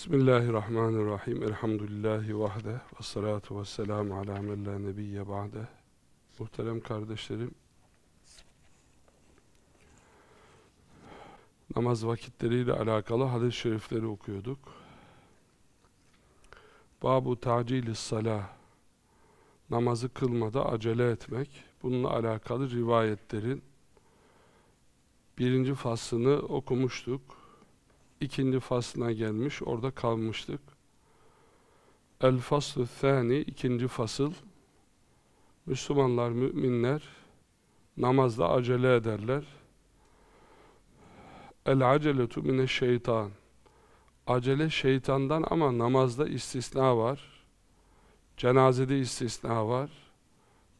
Bismillahirrahmanirrahim. Elhamdülillahi vahde. Ve salatu ve selamu ala mella nebiyye ba'de. Muhterem kardeşlerim, namaz vakitleriyle alakalı hadis-i şerifleri okuyorduk. Babu tacil-i salah, namazı kılmada acele etmek, bununla alakalı rivayetlerin birinci faslını okumuştuk ikinci faslına gelmiş, orada kalmıştık. El faslu thani, ikinci fasıl. Müslümanlar, müminler namazda acele ederler. El aceletu mine şeytan. Acele şeytandan ama namazda istisna var. Cenazede istisna var.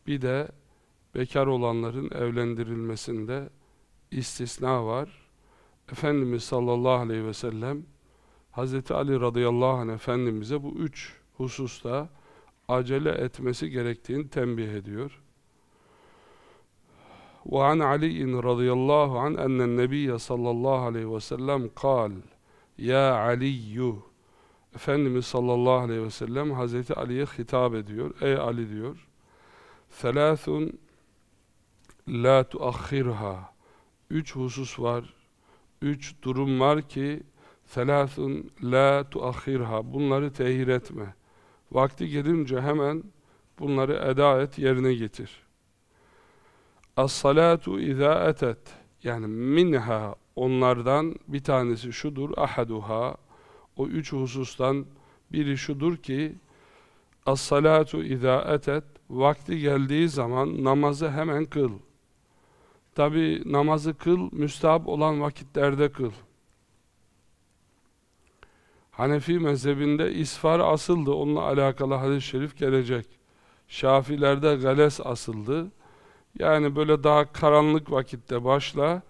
Bir de bekar olanların evlendirilmesinde istisna var. Efendimiz sallallahu aleyhi ve sellem Hazreti Ali radıyallahu anh Efendimiz'e bu üç hususta acele etmesi gerektiğini tembih ediyor. وعن علي رضي الله عنه أن النبي صلى الله عليه وسلم قال يا علي Efendimiz sallallahu aleyhi ve sellem Hazreti Ali'ye hitap ediyor. Ey Ali diyor. Selâthun la tuakhirha. Üç husus var üç durum var ki selasun la tuahhirha bunları tehir etme. Vakti gelince hemen bunları eda et, yerine getir. As-salatu izâ etet yani minha onlardan bir tanesi şudur ahaduha o üç husustan biri şudur ki as-salatu izâ etet vakti geldiği zaman namazı hemen kıl. Tabi namazı kıl, müstahap olan vakitlerde kıl. Hanefi mezhebinde isfar asıldı, onunla alakalı hadis-i şerif gelecek. Şafilerde gales asıldı. Yani böyle daha karanlık vakitte başla,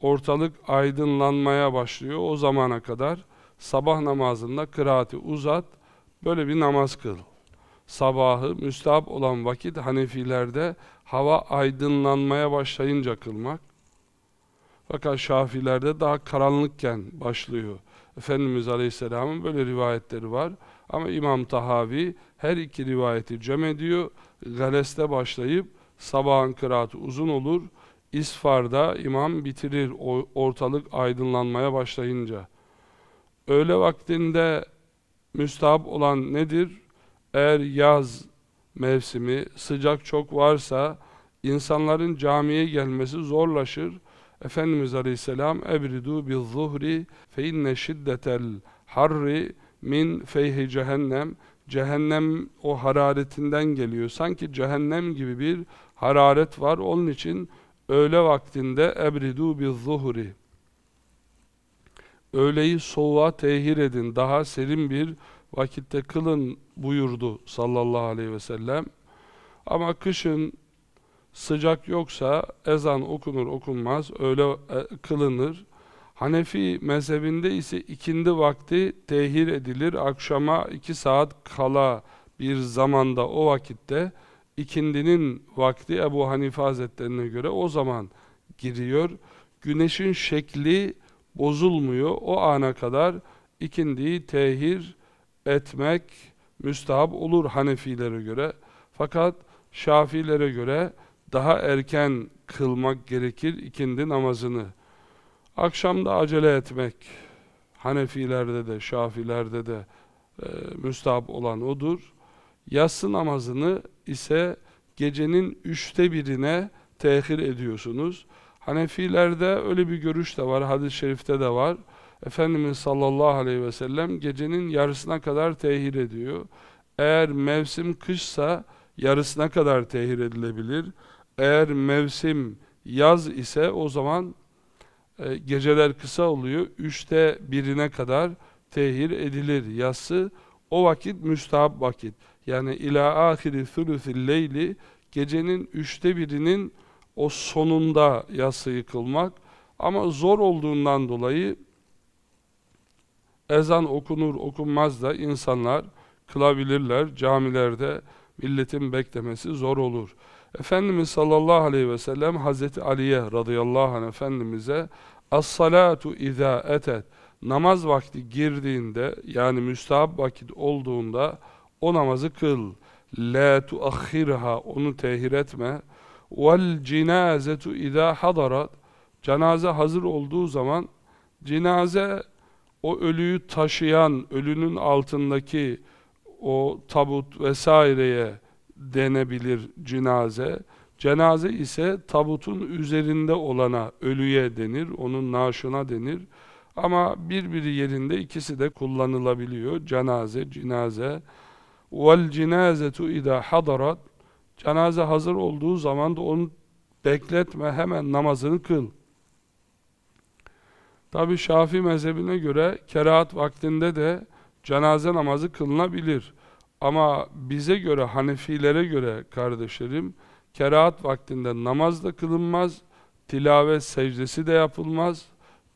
ortalık aydınlanmaya başlıyor o zamana kadar. Sabah namazında kıraati uzat, böyle bir namaz kıl. Sabahı müstahap olan vakit Hanefilerde hava aydınlanmaya başlayınca kılmak. Fakat Şafilerde daha karanlıkken başlıyor. Efendimiz Aleyhisselam'ın böyle rivayetleri var. Ama İmam Tahavi her iki rivayeti cem ediyor. Gales'te başlayıp sabahın kıraatı uzun olur. İsfar'da imam bitirir ortalık aydınlanmaya başlayınca. Öğle vaktinde müstahap olan nedir? Eğer yaz mevsimi, sıcak çok varsa insanların camiye gelmesi zorlaşır. Efendimiz Aleyhisselam ebridu bil zuhri fe inne şiddetel harri min feyhi cehennem cehennem o hararetinden geliyor. Sanki cehennem gibi bir hararet var. Onun için öğle vaktinde ebridu bil zuhri öğleyi soğuğa tehir edin. Daha serin bir vakitte kılın buyurdu sallallahu aleyhi ve sellem. Ama kışın sıcak yoksa ezan okunur okunmaz öyle e, kılınır. Hanefi mezhebinde ise ikindi vakti tehir edilir. Akşama iki saat kala bir zamanda o vakitte ikindinin vakti Ebu Hanife Hazretlerine göre o zaman giriyor. Güneşin şekli bozulmuyor. O ana kadar ikindiyi tehir etmek müstahap olur Hanefilere göre. Fakat Şafilere göre daha erken kılmak gerekir ikindi namazını. Akşamda acele etmek Hanefilerde de Şafilerde de e, müstahap olan odur. Yatsı namazını ise gecenin üçte birine tehir ediyorsunuz. Hanefilerde öyle bir görüş de var, hadis-i şerifte de var. Efendimiz sallallahu aleyhi ve sellem gecenin yarısına kadar tehir ediyor. Eğer mevsim kışsa yarısına kadar tehir edilebilir. Eğer mevsim yaz ise o zaman e, geceler kısa oluyor. Üçte birine kadar tehir edilir yası. O vakit müstahap vakit. Yani ila ahiri thuluthil leyli gecenin üçte birinin o sonunda yası yıkılmak. Ama zor olduğundan dolayı ezan okunur okunmaz da insanlar kılabilirler. Camilerde milletin beklemesi zor olur. Efendimiz sallallahu aleyhi ve sellem Hazreti Ali'ye radıyallahu anh Efendimiz'e As-salatu izâ etet Namaz vakti girdiğinde yani müstahap vakit olduğunda o namazı kıl. La tuahhirha onu tehir etme. Vel cinazetu izâ hadarat Cenaze hazır olduğu zaman cenaze o ölüyü taşıyan, ölünün altındaki o tabut vesaireye denebilir cinaze. Cenaze ise tabutun üzerinde olana ölüye denir, onun naaşına denir. Ama birbiri yerinde ikisi de kullanılabiliyor. Cenaze, cinaze. Vel cinazetu ida hadarat. Cenaze hazır olduğu zaman da onu bekletme hemen namazını kıl. Tabi Şafii mezhebine göre kerahat vaktinde de cenaze namazı kılınabilir. Ama bize göre, Hanefilere göre kardeşlerim, kerahat vaktinde namaz da kılınmaz, tilave secdesi de yapılmaz,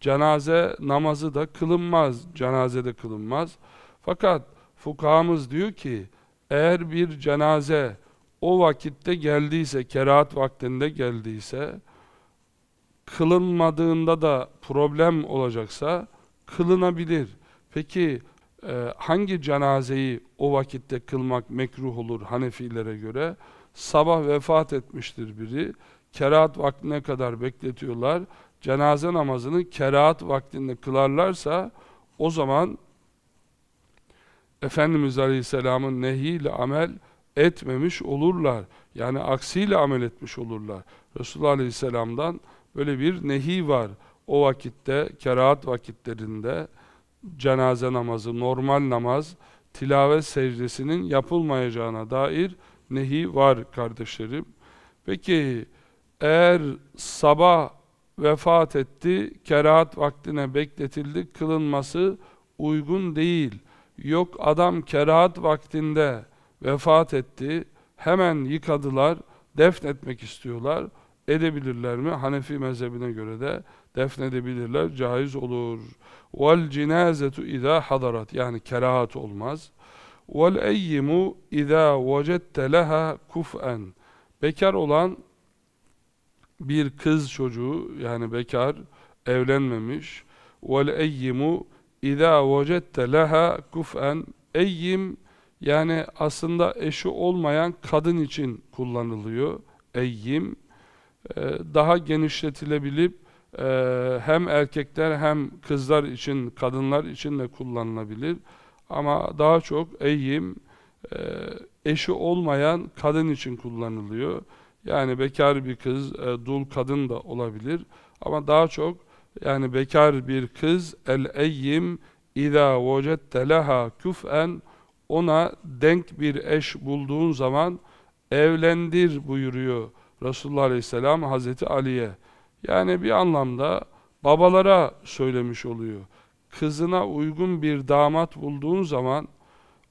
cenaze namazı da kılınmaz, cenaze de kılınmaz. Fakat fukahamız diyor ki, eğer bir cenaze o vakitte geldiyse, kerahat vaktinde geldiyse, kılınmadığında da problem olacaksa kılınabilir. Peki e, hangi cenazeyi o vakitte kılmak mekruh olur Hanefilere göre? Sabah vefat etmiştir biri. Kerahat vaktine kadar bekletiyorlar. Cenaze namazını kerahat vaktinde kılarlarsa o zaman Efendimiz Aleyhisselam'ın nehiyle amel etmemiş olurlar. Yani aksiyle amel etmiş olurlar. Resulullah Aleyhisselam'dan Böyle bir nehi var. O vakitte, kerahat vakitlerinde cenaze namazı, normal namaz, tilavet secdesinin yapılmayacağına dair nehi var kardeşlerim. Peki eğer sabah vefat etti, kerahat vaktine bekletildi, kılınması uygun değil. Yok adam kerahat vaktinde vefat etti, hemen yıkadılar, defnetmek istiyorlar edebilirler mi? Hanefi mezhebine göre de defnedebilirler, caiz olur. Vel cenazetu izâ hadarat yani kerahat olmaz. Vel eyyimu izâ vecette leha kuf'en bekar olan bir kız çocuğu yani bekar evlenmemiş. Vel eyyimu izâ vecette leha kuf'en eyyim yani aslında eşi olmayan kadın için kullanılıyor. Eyyim e, daha genişletilebilip e, hem erkekler hem kızlar için, kadınlar için de kullanılabilir. Ama daha çok eyyim e, eşi olmayan kadın için kullanılıyor. Yani bekar bir kız, dul kadın da olabilir. Ama daha çok yani bekar bir kız el eyyim اِذَا وَجَدْتَ لَهَا كُفْاً Ona denk bir eş bulduğun zaman evlendir buyuruyor Resulullah Aleyhisselam Hazreti Ali'ye. Yani bir anlamda babalara söylemiş oluyor. Kızına uygun bir damat bulduğun zaman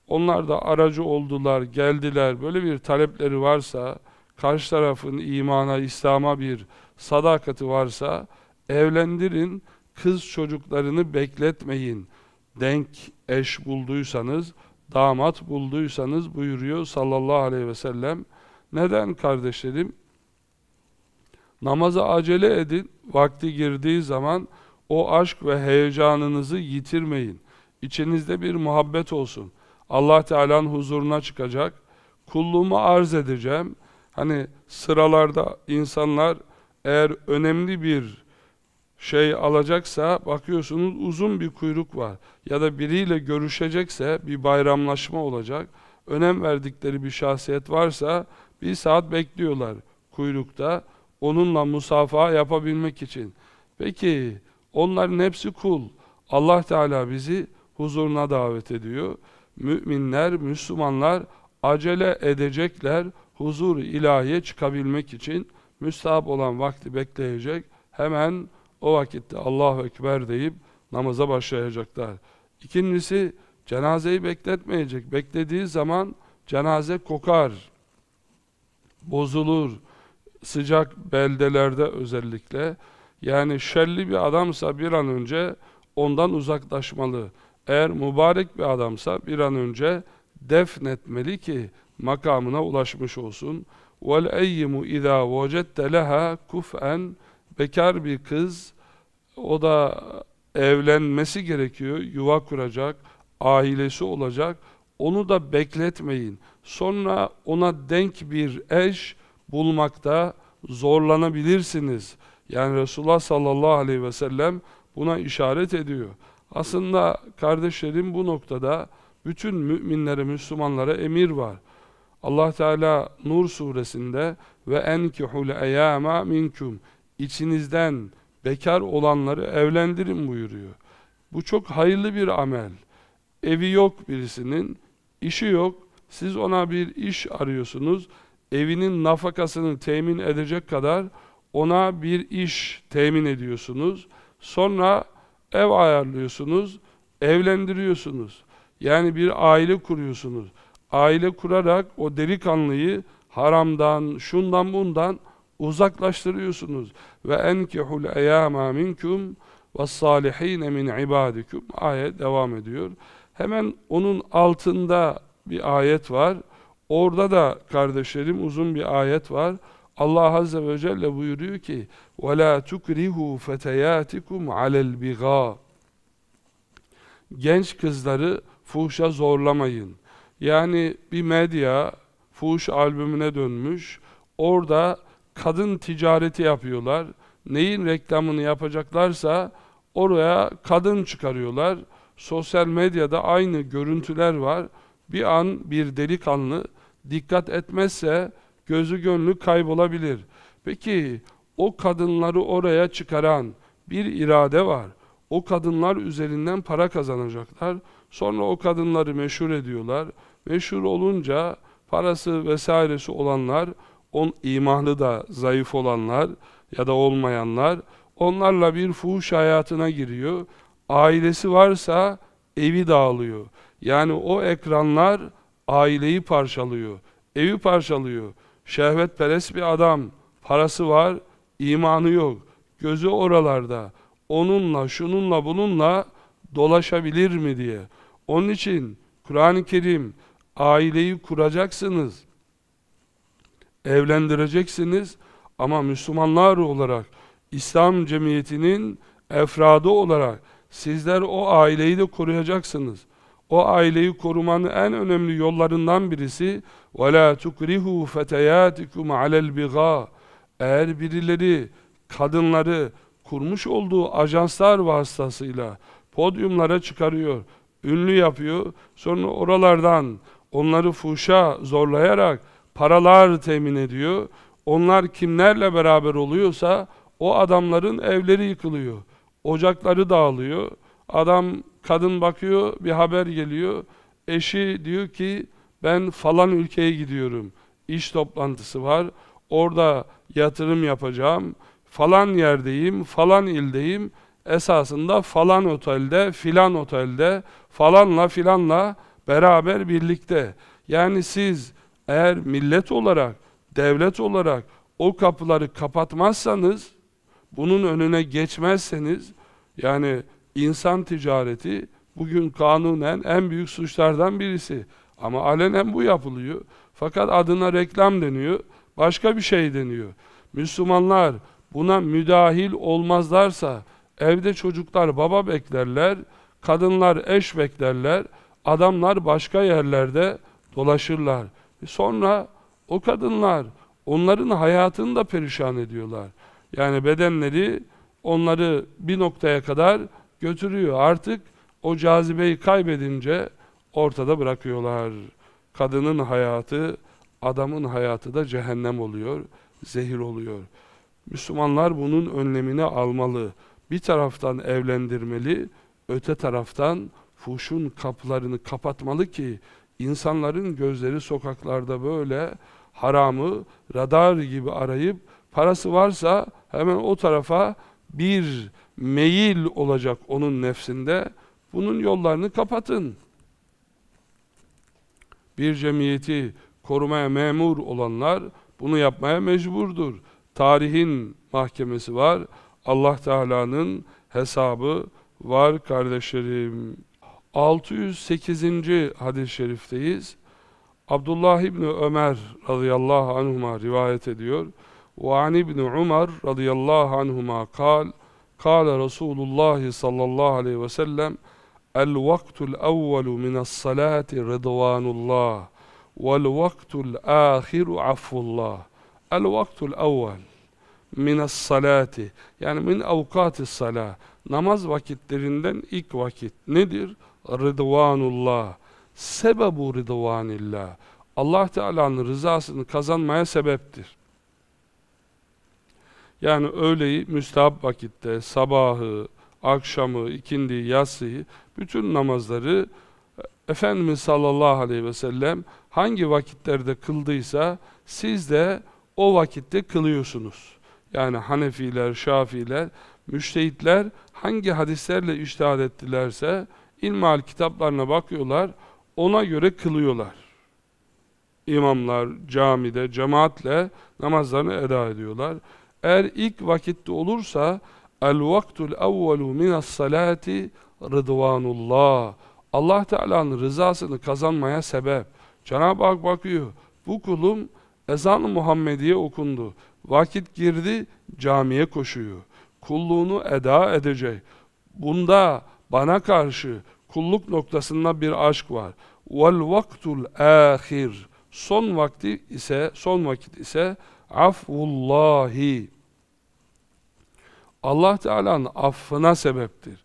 onlar da aracı oldular, geldiler. Böyle bir talepleri varsa, karşı tarafın imana, İslam'a bir sadakati varsa evlendirin, kız çocuklarını bekletmeyin. Denk eş bulduysanız, damat bulduysanız buyuruyor sallallahu aleyhi ve sellem. Neden kardeşlerim? Namaza acele edin, vakti girdiği zaman o aşk ve heyecanınızı yitirmeyin. İçinizde bir muhabbet olsun. Allah Teala'nın huzuruna çıkacak, kulluğumu arz edeceğim. Hani sıralarda insanlar eğer önemli bir şey alacaksa bakıyorsunuz uzun bir kuyruk var. Ya da biriyle görüşecekse bir bayramlaşma olacak. Önem verdikleri bir şahsiyet varsa bir saat bekliyorlar kuyrukta onunla musafaha yapabilmek için. Peki onların hepsi kul. Allah Teala bizi huzuruna davet ediyor. Müminler, Müslümanlar acele edecekler huzur ilahiye çıkabilmek için müstahap olan vakti bekleyecek. Hemen o vakitte Allahu Ekber deyip namaza başlayacaklar. İkincisi cenazeyi bekletmeyecek. Beklediği zaman cenaze kokar, bozulur, sıcak beldelerde özellikle yani şerli bir adamsa bir an önce ondan uzaklaşmalı. Eğer mübarek bir adamsa bir an önce defnetmeli ki makamına ulaşmış olsun. وَالْاَيِّمُ اِذَا وَجَدْتَ لَهَا كُفْاً Bekar bir kız, o da evlenmesi gerekiyor, yuva kuracak, ailesi olacak. Onu da bekletmeyin. Sonra ona denk bir eş, bulmakta zorlanabilirsiniz. Yani Resulullah sallallahu aleyhi ve sellem buna işaret ediyor. Aslında kardeşlerim bu noktada bütün müminlere, Müslümanlara emir var. Allah Teala Nur suresinde ve enkihul eyama minkum içinizden bekar olanları evlendirin buyuruyor. Bu çok hayırlı bir amel. Evi yok birisinin, işi yok. Siz ona bir iş arıyorsunuz evinin nafakasını temin edecek kadar ona bir iş temin ediyorsunuz. Sonra ev ayarlıyorsunuz, evlendiriyorsunuz. Yani bir aile kuruyorsunuz. Aile kurarak o delikanlıyı haramdan, şundan bundan uzaklaştırıyorsunuz. Ve enkihul eyyâmâ minkum ve salihîne min ibâdikum. Ayet devam ediyor. Hemen onun altında bir ayet var. Orada da kardeşlerim uzun bir ayet var. Allah Azze ve Celle buyuruyor ki وَلَا تُكْرِهُ فَتَيَاتِكُمْ عَلَى الْبِغَى Genç kızları fuhşa zorlamayın. Yani bir medya fuhuş albümüne dönmüş. Orada kadın ticareti yapıyorlar. Neyin reklamını yapacaklarsa oraya kadın çıkarıyorlar. Sosyal medyada aynı görüntüler var. Bir an bir delikanlı dikkat etmezse gözü gönlü kaybolabilir. Peki o kadınları oraya çıkaran bir irade var. O kadınlar üzerinden para kazanacaklar. Sonra o kadınları meşhur ediyorlar. Meşhur olunca parası vesairesi olanlar, on imanlı da zayıf olanlar ya da olmayanlar onlarla bir fuhuş hayatına giriyor. Ailesi varsa evi dağılıyor. Yani o ekranlar aileyi parçalıyor, evi parçalıyor. Şehvetperest bir adam, parası var, imanı yok. Gözü oralarda, onunla, şununla, bununla dolaşabilir mi diye. Onun için Kur'an-ı Kerim aileyi kuracaksınız, evlendireceksiniz ama Müslümanlar olarak, İslam cemiyetinin efradı olarak sizler o aileyi de koruyacaksınız o aileyi korumanın en önemli yollarından birisi وَلَا تُكْرِهُ فَتَيَاتِكُمْ عَلَى الْبِغَى Eğer birileri, kadınları kurmuş olduğu ajanslar vasıtasıyla podyumlara çıkarıyor, ünlü yapıyor, sonra oralardan onları fuşa zorlayarak paralar temin ediyor. Onlar kimlerle beraber oluyorsa o adamların evleri yıkılıyor, ocakları dağılıyor, adam Kadın bakıyor, bir haber geliyor. Eşi diyor ki ben falan ülkeye gidiyorum. iş toplantısı var. Orada yatırım yapacağım. Falan yerdeyim, falan ildeyim. Esasında falan otelde, filan otelde, falanla filanla beraber birlikte. Yani siz eğer millet olarak, devlet olarak o kapıları kapatmazsanız, bunun önüne geçmezseniz, yani insan ticareti bugün kanunen en büyük suçlardan birisi. Ama alenen bu yapılıyor. Fakat adına reklam deniyor, başka bir şey deniyor. Müslümanlar buna müdahil olmazlarsa evde çocuklar baba beklerler, kadınlar eş beklerler, adamlar başka yerlerde dolaşırlar. E sonra o kadınlar onların hayatını da perişan ediyorlar. Yani bedenleri onları bir noktaya kadar götürüyor. Artık o cazibeyi kaybedince ortada bırakıyorlar. Kadının hayatı, adamın hayatı da cehennem oluyor, zehir oluyor. Müslümanlar bunun önlemini almalı. Bir taraftan evlendirmeli, öte taraftan fuşun kapılarını kapatmalı ki insanların gözleri sokaklarda böyle haramı radar gibi arayıp parası varsa hemen o tarafa bir meyil olacak onun nefsinde. Bunun yollarını kapatın. Bir cemiyeti korumaya memur olanlar bunu yapmaya mecburdur. Tarihin mahkemesi var. Allah Teala'nın hesabı var kardeşlerim. 608. hadis-i şerifteyiz. Abdullah İbni Ömer radıyallahu anhuma rivayet ediyor. Ve an İbni Umar radıyallahu anhuma kal Kale Resulullah sallallahu aleyhi ve sellem El vaktul evvelu mine's-salati rıdvanullah vel vaktul ahiru affullah. El vaktul evvel mine's-salati yani min avkatis sala namaz vakitlerinden ilk vakit nedir? Rıdvanullah. Sebebu rıdvanillah. Allah Teala'nın rızasını kazanmaya sebeptir. Yani öğleyi müstahap vakitte, sabahı, akşamı, ikindi, yatsıyı, bütün namazları e, Efendimiz sallallahu aleyhi ve sellem hangi vakitlerde kıldıysa siz de o vakitte kılıyorsunuz. Yani Hanefiler, Şafiler, müştehitler hangi hadislerle iştihad ettilerse ilmihal kitaplarına bakıyorlar, ona göre kılıyorlar. İmamlar camide, cemaatle namazlarını eda ediyorlar. Eğer ilk vakitte olursa el-vaktul evvelu minas salati rıdvanullah. Allah Teala'nın rızasını kazanmaya sebep. Cenab-ı Hak bakıyor. Bu kulum ezan-ı Muhammediye okundu. Vakit girdi, camiye koşuyor. Kulluğunu eda edecek. Bunda bana karşı kulluk noktasında bir aşk var. Vel vaktul ahir. Son vakti ise son vakit ise afullahi Allah Teala'nın affına sebeptir.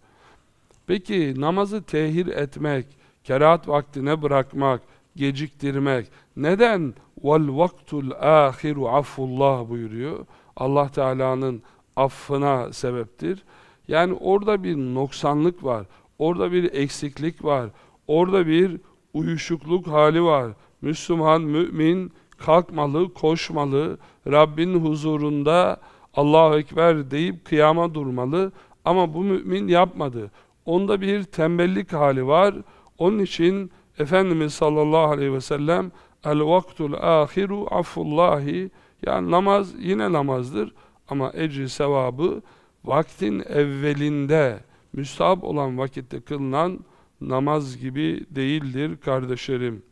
Peki namazı tehir etmek, kerahat vaktine bırakmak, geciktirmek neden vel vaktul ahiru affullah buyuruyor? Allah Teala'nın affına sebeptir. Yani orada bir noksanlık var. Orada bir eksiklik var. Orada bir uyuşukluk hali var. Müslüman, mümin, kalkmalı, koşmalı, Rabbin huzurunda Allahu Ekber deyip kıyama durmalı. Ama bu mümin yapmadı. Onda bir tembellik hali var. Onun için Efendimiz sallallahu aleyhi ve sellem el vaktul ahiru affullahi yani namaz yine namazdır ama ecri sevabı vaktin evvelinde müstahap olan vakitte kılınan namaz gibi değildir kardeşlerim.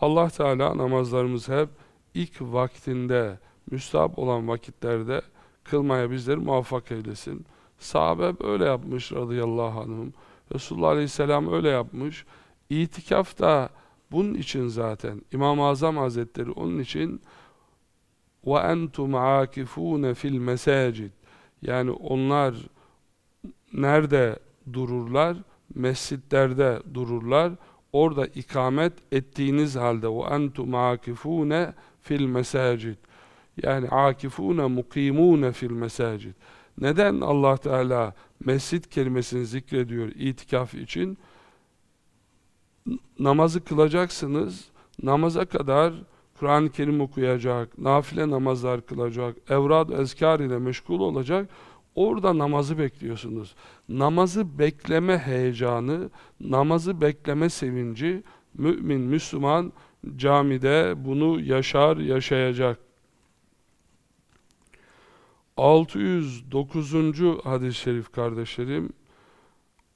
Allah Teala namazlarımızı hep ilk vaktinde, müstahap olan vakitlerde kılmaya bizleri muvaffak eylesin. Sahabe öyle yapmış radıyallahu anh'ım. Resulullah aleyhisselam öyle yapmış. İtikaf da bunun için zaten. İmam-ı Azam Hazretleri onun için وَاَنْتُمْ عَاكِفُونَ fil الْمَسَاجِدِ Yani onlar nerede dururlar? Mescitlerde dururlar orada ikamet ettiğiniz halde o entum akifune fil mesacid yani akifune mukimune fil mesacid neden Allah Teala mescit kelimesini zikrediyor itikaf için namazı kılacaksınız namaza kadar Kur'an-ı Kerim okuyacak, nafile namazlar kılacak, evrad ezkar ile meşgul olacak Orada namazı bekliyorsunuz. Namazı bekleme heyecanı, namazı bekleme sevinci mümin, Müslüman camide bunu yaşar, yaşayacak. 609. hadis-i şerif kardeşlerim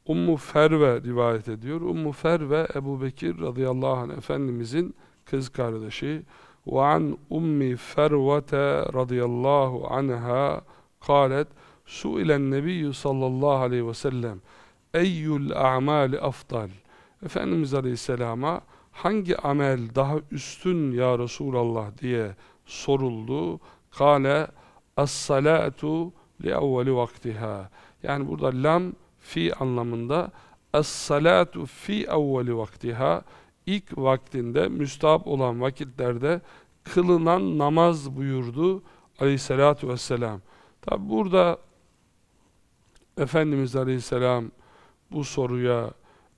Ummu Ferve rivayet ediyor. Ummu Ferve Ebu Bekir radıyallahu anh Efendimizin kız kardeşi. Ve an Ummi Fervete radıyallahu anha kalet Suilen nebiyyü sallallahu aleyhi ve sellem eyyül a'mali afdal Efendimiz aleyhisselama hangi amel daha üstün ya Resulallah diye soruldu. Kale as-salatu li evveli vaktiha. Yani burada lam fi anlamında as-salatu fi evveli vaktiha ilk vaktinde müstahap olan vakitlerde kılınan namaz buyurdu aleyhissalatu vesselam. Tabi burada Efendimiz Aleyhisselam bu soruya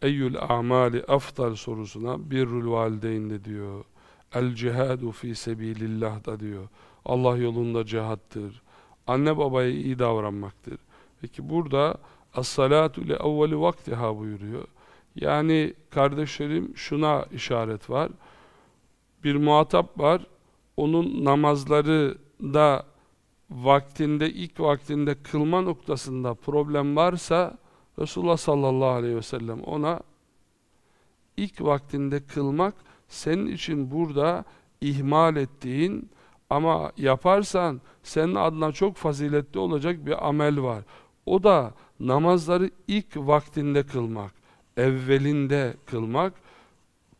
eyyül amali afdal sorusuna birrül valideyn de diyor. El cihadu fi sebilillah da diyor. Allah yolunda cihattır. Anne babaya iyi davranmaktır. Peki burada as-salatu li evveli vaktiha buyuruyor. Yani kardeşlerim şuna işaret var. Bir muhatap var. Onun namazları da vaktinde, ilk vaktinde kılma noktasında problem varsa Resulullah sallallahu aleyhi ve sellem ona ilk vaktinde kılmak senin için burada ihmal ettiğin ama yaparsan senin adına çok faziletli olacak bir amel var. O da namazları ilk vaktinde kılmak, evvelinde kılmak.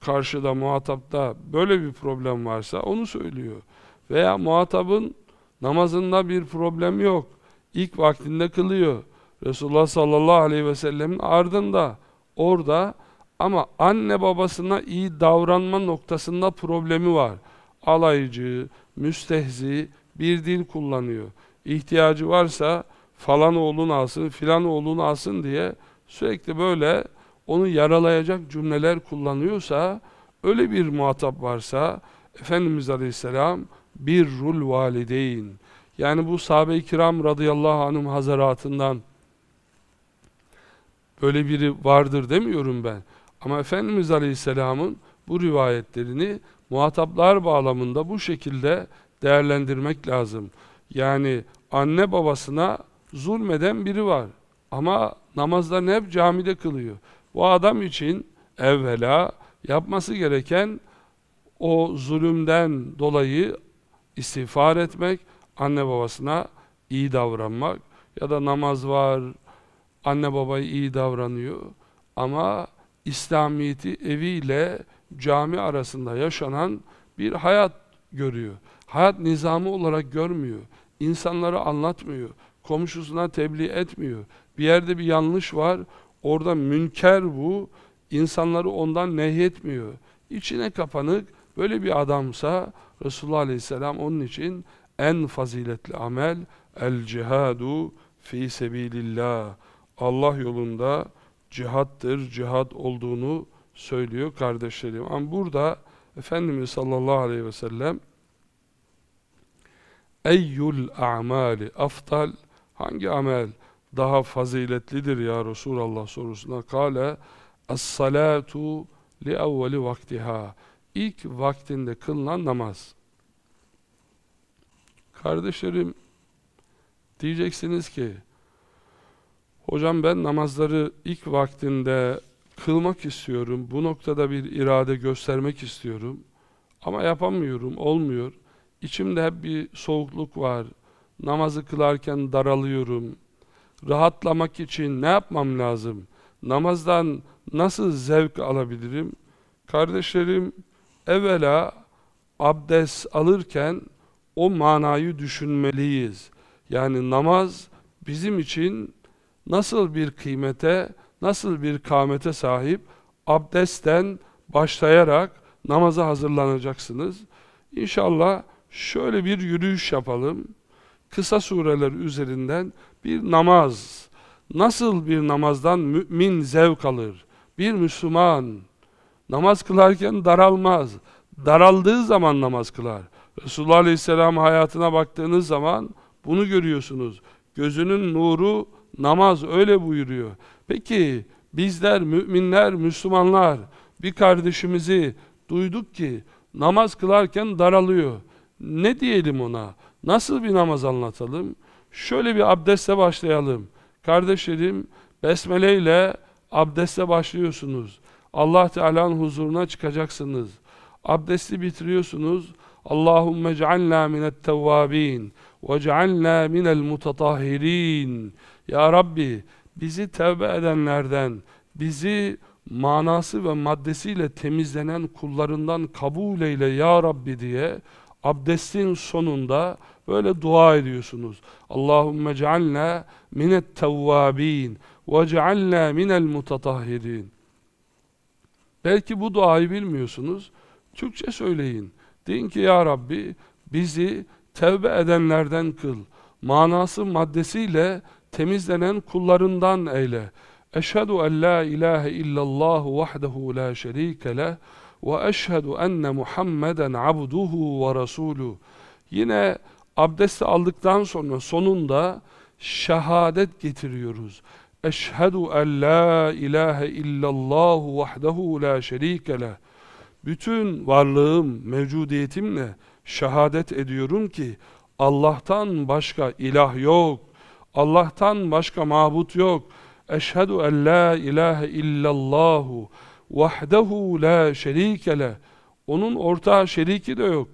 Karşıda muhatapta böyle bir problem varsa onu söylüyor. Veya muhatabın Namazında bir problem yok. İlk vaktinde kılıyor. Resulullah sallallahu aleyhi ve sellemin ardında. Orada ama anne babasına iyi davranma noktasında problemi var. Alaycı, müstehzi bir dil kullanıyor. İhtiyacı varsa falan oğlun alsın, filan oğlun alsın diye sürekli böyle onu yaralayacak cümleler kullanıyorsa, öyle bir muhatap varsa Efendimiz Aleyhisselam bir birrul valideyn. Yani bu sahabe-i kiram radıyallahu anhum hazaratından böyle biri vardır demiyorum ben. Ama Efendimiz Aleyhisselam'ın bu rivayetlerini muhataplar bağlamında bu şekilde değerlendirmek lazım. Yani anne babasına zulmeden biri var. Ama namazlarını hep camide kılıyor. Bu adam için evvela yapması gereken o zulümden dolayı istiğfar etmek, anne babasına iyi davranmak ya da namaz var, anne babayı iyi davranıyor ama İslamiyet'i eviyle cami arasında yaşanan bir hayat görüyor. Hayat nizamı olarak görmüyor. insanları anlatmıyor. Komşusuna tebliğ etmiyor. Bir yerde bir yanlış var. Orada münker bu. insanları ondan nehyetmiyor. İçine kapanık, Böyle bir adamsa Resulullah Aleyhisselam onun için en faziletli amel el cihadu fi sebilillah. Allah yolunda cihattır, cihat olduğunu söylüyor kardeşlerim. Ama burada Efendimiz sallallahu aleyhi ve sellem eyyul a'mali aftal hangi amel daha faziletlidir ya Resulallah sorusuna kale as-salatu li evveli vaktiha ilk vaktinde kılınan namaz. Kardeşlerim diyeceksiniz ki hocam ben namazları ilk vaktinde kılmak istiyorum. Bu noktada bir irade göstermek istiyorum. Ama yapamıyorum, olmuyor. İçimde hep bir soğukluk var. Namazı kılarken daralıyorum. Rahatlamak için ne yapmam lazım? Namazdan nasıl zevk alabilirim? Kardeşlerim, evvela abdest alırken o manayı düşünmeliyiz. Yani namaz bizim için nasıl bir kıymete, nasıl bir kâmete sahip abdestten başlayarak namaza hazırlanacaksınız. İnşallah şöyle bir yürüyüş yapalım. Kısa sureler üzerinden bir namaz, nasıl bir namazdan mümin zevk alır, bir Müslüman, Namaz kılarken daralmaz. Daraldığı zaman namaz kılar. Resulullah Aleyhisselam hayatına baktığınız zaman bunu görüyorsunuz. Gözünün nuru namaz öyle buyuruyor. Peki bizler müminler, Müslümanlar bir kardeşimizi duyduk ki namaz kılarken daralıyor. Ne diyelim ona? Nasıl bir namaz anlatalım? Şöyle bir abdestle başlayalım. Kardeşlerim, besmele ile abdestle başlıyorsunuz. Allah Teala'nın huzuruna çıkacaksınız. Abdesti bitiriyorsunuz. Allahümme cealna minet tevvabin ve cealna minel mutatahhirin. Ya Rabbi bizi tevbe edenlerden, bizi manası ve maddesiyle temizlenen kullarından kabul eyle ya Rabbi diye abdestin sonunda böyle dua ediyorsunuz. Allahümme cealna minet tevvabin ve cealna minel mutatahhirin. Belki bu duayı bilmiyorsunuz. Türkçe söyleyin. Deyin ki ya Rabbi bizi tevbe edenlerden kıl. Manası maddesiyle temizlenen kullarından eyle. Eşhedü en la ilahe illallah vahdehu la şerike leh ve eşhedü enne Muhammeden abduhu ve rasuluhu. Yine abdesti aldıktan sonra sonunda şehadet getiriyoruz. Eşhedü en la ilahe illallah vahdehu la şerike leh. Bütün varlığım, mevcudiyetimle şehadet ediyorum ki Allah'tan başka ilah yok. Allah'tan başka mabut yok. Eşhedü en la ilahe illallahu vahdehu la şerike leh. Onun ortağı şeriki de yok.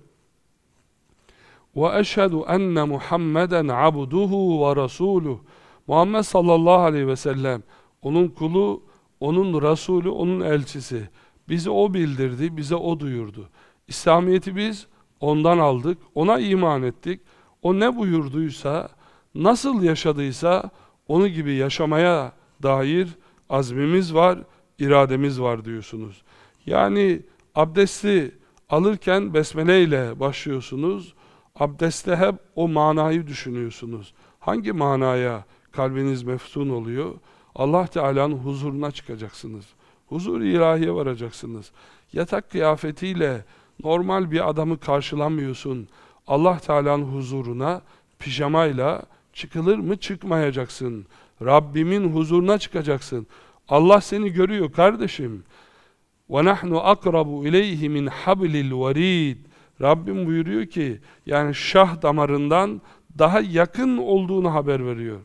Ve eşhedü enne Muhammeden abduhu ve rasuluh. Muhammed sallallahu aleyhi ve sellem onun kulu, onun Resulü, onun elçisi. Bizi o bildirdi, bize o duyurdu. İslamiyet'i biz ondan aldık, ona iman ettik. O ne buyurduysa, nasıl yaşadıysa onu gibi yaşamaya dair azmimiz var, irademiz var diyorsunuz. Yani abdesti alırken besmele ile başlıyorsunuz. Abdeste hep o manayı düşünüyorsunuz. Hangi manaya kalbiniz meftun oluyor. Allah Teala'nın huzuruna çıkacaksınız. Huzur ilahiye varacaksınız. Yatak kıyafetiyle normal bir adamı karşılamıyorsun. Allah Teala'nın huzuruna pijamayla çıkılır mı çıkmayacaksın. Rabbimin huzuruna çıkacaksın. Allah seni görüyor kardeşim. وَنَحْنُ akrabu اِلَيْهِ min حَبْلِ الْوَرِيدِ Rabbim buyuruyor ki yani şah damarından daha yakın olduğunu haber veriyor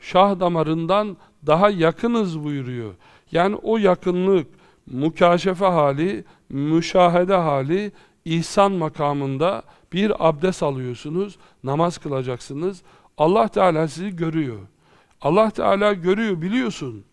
şah damarından daha yakınız buyuruyor. Yani o yakınlık, mükaşefe hali, müşahede hali, ihsan makamında bir abdest alıyorsunuz, namaz kılacaksınız. Allah Teala sizi görüyor. Allah Teala görüyor, biliyorsun.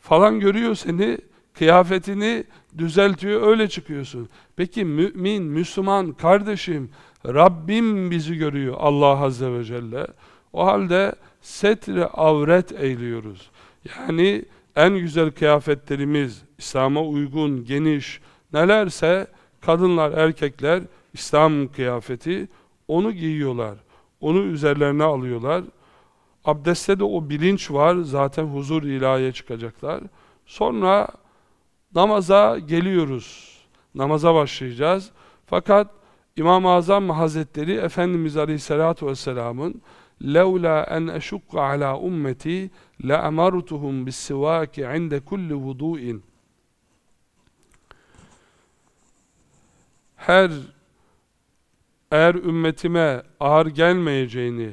Falan görüyor seni, kıyafetini düzeltiyor, öyle çıkıyorsun. Peki mümin, Müslüman, kardeşim, Rabbim bizi görüyor Allah Azze ve Celle. O halde setre avret eğiliyoruz. Yani en güzel kıyafetlerimiz, İslam'a uygun, geniş nelerse kadınlar, erkekler İslam kıyafeti onu giyiyorlar. Onu üzerlerine alıyorlar. Abdestte de o bilinç var. Zaten huzur ilahiye çıkacaklar. Sonra namaza geliyoruz. Namaza başlayacağız. Fakat İmam-ı Azam Hazretleri Efendimiz Aleyhisselatü Vesselam'ın لولا أن أشق على أمتي لأمرتهم بالسواك عند كل وضوء her eğer ümmetime ağır gelmeyeceğini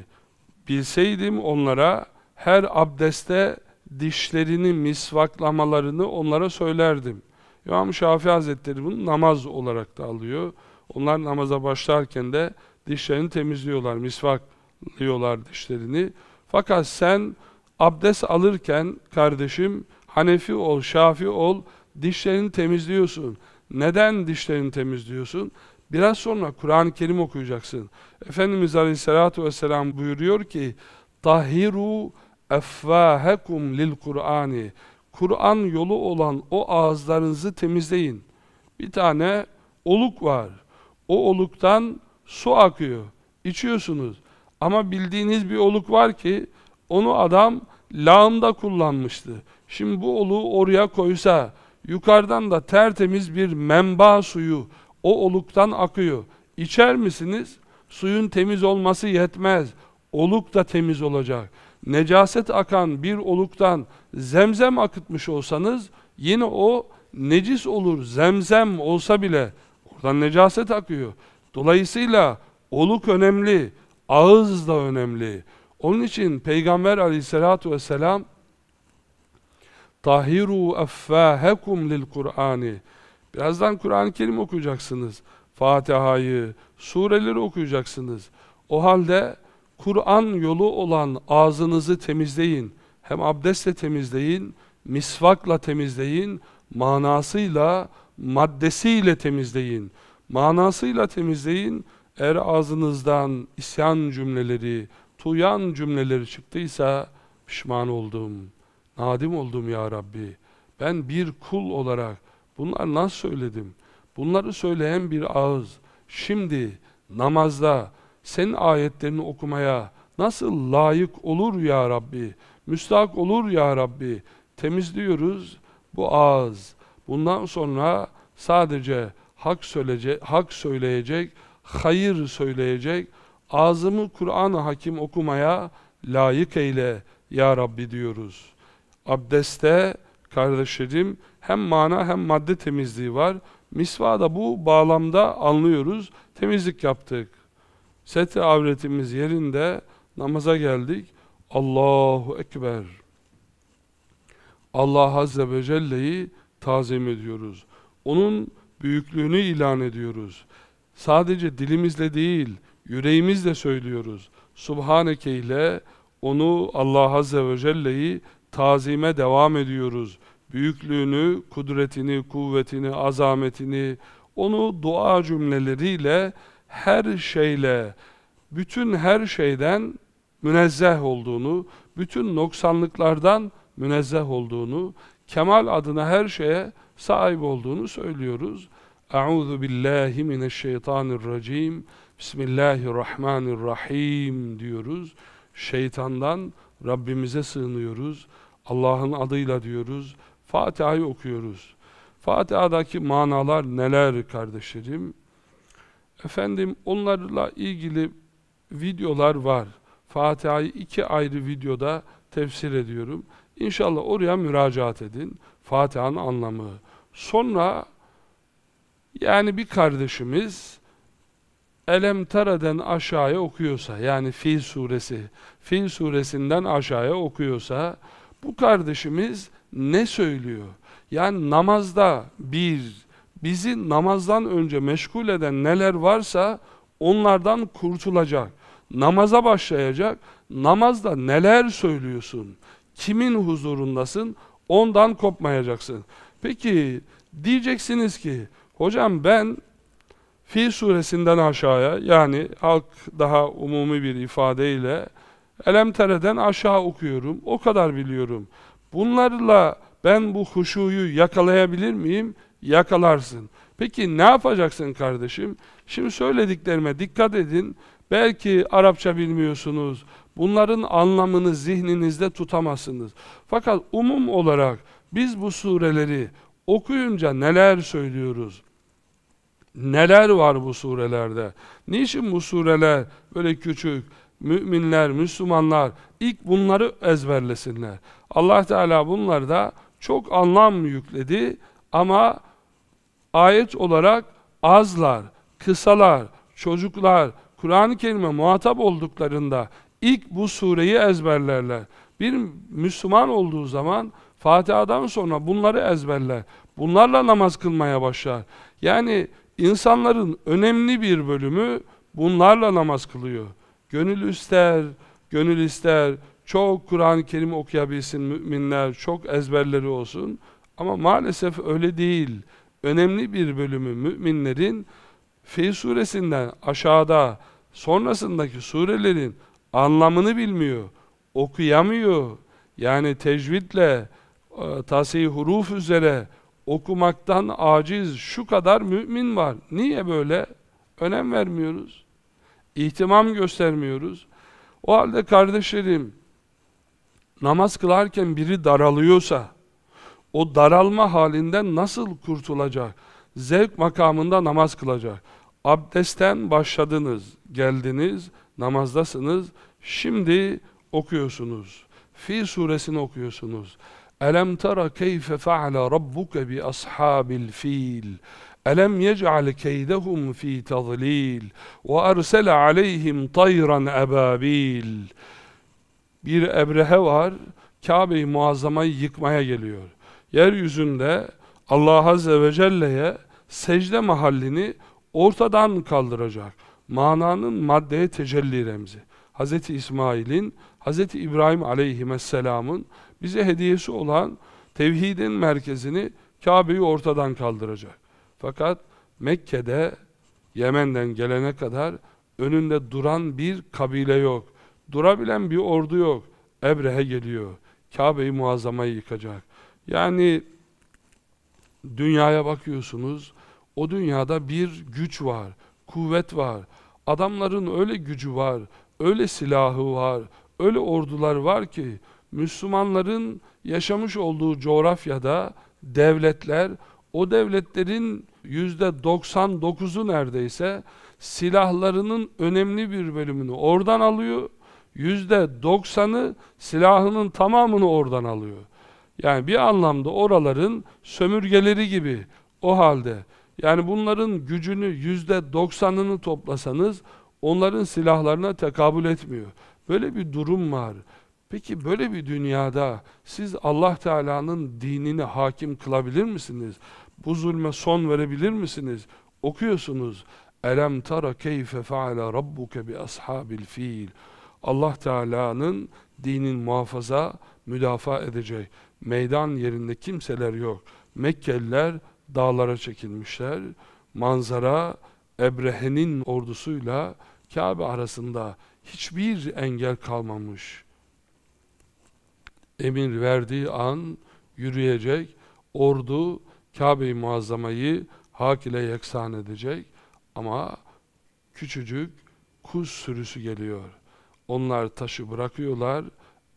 bilseydim onlara her abdeste dişlerini misvaklamalarını onlara söylerdim. İmam Şafii Hazretleri bunu namaz olarak da alıyor. Onlar namaza başlarken de dişlerini temizliyorlar misvak Yiyorlar dişlerini. Fakat sen abdest alırken kardeşim Hanefi ol, Şafi ol, dişlerini temizliyorsun. Neden dişlerini temizliyorsun? Biraz sonra Kur'an-ı Kerim okuyacaksın. Efendimiz Aleyhisselatü Vesselam buyuruyor ki Tahiru efvahekum lil Kur'ani Kur'an yolu olan o ağızlarınızı temizleyin. Bir tane oluk var. O oluktan su akıyor. İçiyorsunuz. Ama bildiğiniz bir oluk var ki onu adam lağımda kullanmıştı. Şimdi bu oluğu oraya koysa yukarıdan da tertemiz bir menba suyu o oluktan akıyor. İçer misiniz? Suyun temiz olması yetmez. Oluk da temiz olacak. Necaset akan bir oluktan zemzem akıtmış olsanız yine o necis olur. Zemzem olsa bile oradan necaset akıyor. Dolayısıyla oluk önemli. Ağız da önemli. Onun için Peygamber aleyhissalatu vesselam tahiru affahakum lil Kur'ani. Birazdan Kur'an-ı Kerim okuyacaksınız. Fatiha'yı, sureleri okuyacaksınız. O halde Kur'an yolu olan ağzınızı temizleyin. Hem abdestle temizleyin, misvakla temizleyin, manasıyla, maddesiyle temizleyin. Manasıyla temizleyin, eğer ağzınızdan isyan cümleleri, tuyan cümleleri çıktıysa pişman oldum, nadim oldum ya Rabbi. Ben bir kul olarak bunlar nasıl söyledim? Bunları söyleyen bir ağız şimdi namazda senin ayetlerini okumaya nasıl layık olur ya Rabbi? Müstahak olur ya Rabbi. Temizliyoruz bu ağız. Bundan sonra sadece hak söyleyecek, hak söyleyecek hayır söyleyecek, ağzımı Kur'an-ı Hakim okumaya layık eyle ya Rabbi diyoruz. Abdeste kardeşlerim hem mana hem madde temizliği var. Misvada bu bağlamda anlıyoruz. Temizlik yaptık. Seti avretimiz yerinde namaza geldik. Allahu Ekber. Allah Azze ve Celle'yi tazim ediyoruz. Onun büyüklüğünü ilan ediyoruz. Sadece dilimizle değil, yüreğimizle söylüyoruz. Subhaneke ile onu Allah Azze ve Celle'yi tazime devam ediyoruz. Büyüklüğünü, kudretini, kuvvetini, azametini, onu dua cümleleriyle her şeyle, bütün her şeyden münezzeh olduğunu, bütün noksanlıklardan münezzeh olduğunu, kemal adına her şeye sahip olduğunu söylüyoruz. Euzu billahi mineşşeytanirracim. Bismillahirrahmanirrahim diyoruz. Şeytandan Rabbimize sığınıyoruz. Allah'ın adıyla diyoruz. Fatiha'yı okuyoruz. Fatiha'daki manalar neler kardeşlerim? Efendim onlarla ilgili videolar var. Fatiha'yı iki ayrı videoda tefsir ediyorum. İnşallah oraya müracaat edin. Fatiha'nın anlamı. Sonra yani bir kardeşimiz Elem Tara'dan aşağıya okuyorsa yani Fil suresi Fil suresinden aşağıya okuyorsa bu kardeşimiz ne söylüyor? Yani namazda bir bizi namazdan önce meşgul eden neler varsa onlardan kurtulacak. Namaza başlayacak. Namazda neler söylüyorsun? Kimin huzurundasın? Ondan kopmayacaksın. Peki diyeceksiniz ki Hocam ben Fil suresinden aşağıya yani halk daha umumi bir ifadeyle elemtereden aşağı okuyorum. O kadar biliyorum. Bunlarla ben bu huşuyu yakalayabilir miyim? Yakalarsın. Peki ne yapacaksın kardeşim? Şimdi söylediklerime dikkat edin. Belki Arapça bilmiyorsunuz. Bunların anlamını zihninizde tutamazsınız. Fakat umum olarak biz bu sureleri okuyunca neler söylüyoruz? Neler var bu surelerde? Niçin bu sureler böyle küçük? Müminler, Müslümanlar ilk bunları ezberlesinler. Allah Teala bunlar da çok anlam yükledi ama ayet olarak azlar, kısalar, çocuklar Kur'an-ı Kerim'e muhatap olduklarında ilk bu sureyi ezberlerler. Bir Müslüman olduğu zaman Fatiha'dan sonra bunları ezberler. Bunlarla namaz kılmaya başlar. Yani İnsanların önemli bir bölümü bunlarla namaz kılıyor. Gönül ister, gönül ister, çok Kur'an-ı Kerim okuyabilsin müminler, çok ezberleri olsun. Ama maalesef öyle değil. Önemli bir bölümü müminlerin Fil suresinden aşağıda sonrasındaki surelerin anlamını bilmiyor, okuyamıyor. Yani tecvidle, e, tasih huruf üzere okumaktan aciz şu kadar mümin var. Niye böyle? Önem vermiyoruz. İhtimam göstermiyoruz. O halde kardeşlerim, namaz kılarken biri daralıyorsa, o daralma halinden nasıl kurtulacak? Zevk makamında namaz kılacak. Abdestten başladınız, geldiniz, namazdasınız, şimdi okuyorsunuz. Fil suresini okuyorsunuz tara, ألم تر كيف فعل ربك بأصحاب الفيل ألم يجعل fi في ve وأرسل عليهم tayran أبابيل bir ebrehe var Kabe-i Muazzama'yı yıkmaya geliyor. Yeryüzünde Allah Azze ve Celle'ye secde mahallini ortadan kaldıracak. Mananın maddeye tecelli remzi. Hz. İsmail'in, Hz. İbrahim aleyhisselamın bize hediyesi olan tevhidin merkezini Kabe'yi ortadan kaldıracak. Fakat Mekke'de Yemen'den gelene kadar önünde duran bir kabile yok. Durabilen bir ordu yok. Ebrehe geliyor. kabeyi Muazzama'yı yıkacak. Yani dünyaya bakıyorsunuz. O dünyada bir güç var, kuvvet var. Adamların öyle gücü var, öyle silahı var, öyle ordular var ki Müslümanların yaşamış olduğu coğrafyada devletler, o devletlerin %99'u neredeyse silahlarının önemli bir bölümünü oradan alıyor. %90'ı silahının tamamını oradan alıyor. Yani bir anlamda oraların sömürgeleri gibi o halde. Yani bunların gücünü %90'ını toplasanız onların silahlarına tekabül etmiyor. Böyle bir durum var. Peki böyle bir dünyada siz Allah Teala'nın dinini hakim kılabilir misiniz? Bu zulme son verebilir misiniz? Okuyorsunuz. Elem tara keyfe faale rabbuke bi ashabil fiil. Allah Teala'nın dinin muhafaza, müdafaa edeceği meydan yerinde kimseler yok. Mekkeliler dağlara çekilmişler. Manzara Ebrehe'nin ordusuyla Kabe arasında hiçbir engel kalmamış emir verdiği an yürüyecek, ordu Kabe-i Muazzama'yı hak ile yeksan edecek ama küçücük kuş sürüsü geliyor. Onlar taşı bırakıyorlar,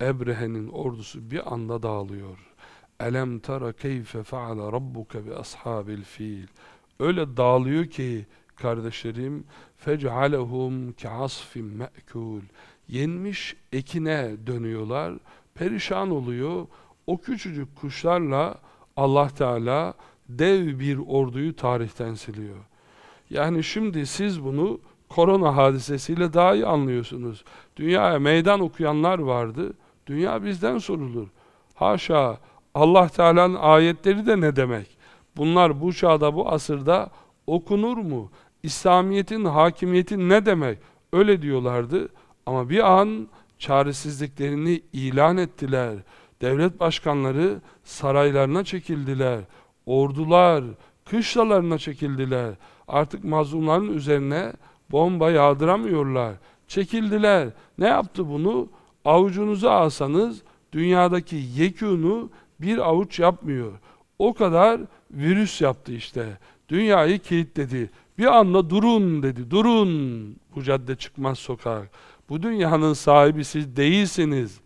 Ebrehe'nin ordusu bir anda dağılıyor. Elem tara keyfe faale rabbuke bi ashabil fil. Öyle dağılıyor ki kardeşlerim fec'alehum ki asfin me'kul. Yenmiş ekine dönüyorlar perişan oluyor. O küçücük kuşlarla Allah Teala dev bir orduyu tarihten siliyor. Yani şimdi siz bunu korona hadisesiyle daha iyi anlıyorsunuz. Dünyaya meydan okuyanlar vardı. Dünya bizden sorulur. Haşa Allah Teala'nın ayetleri de ne demek? Bunlar bu çağda bu asırda okunur mu? İslamiyet'in hakimiyeti ne demek? Öyle diyorlardı. Ama bir an çaresizliklerini ilan ettiler. Devlet başkanları saraylarına çekildiler. Ordular kışlalarına çekildiler. Artık mazlumların üzerine bomba yağdıramıyorlar. Çekildiler. Ne yaptı bunu? Avucunuzu alsanız dünyadaki yekûnu bir avuç yapmıyor. O kadar virüs yaptı işte. Dünyayı kilitledi. Bir anda durun dedi. Durun. Bu cadde çıkmaz sokak. Bu dünyanın sahibi siz değilsiniz.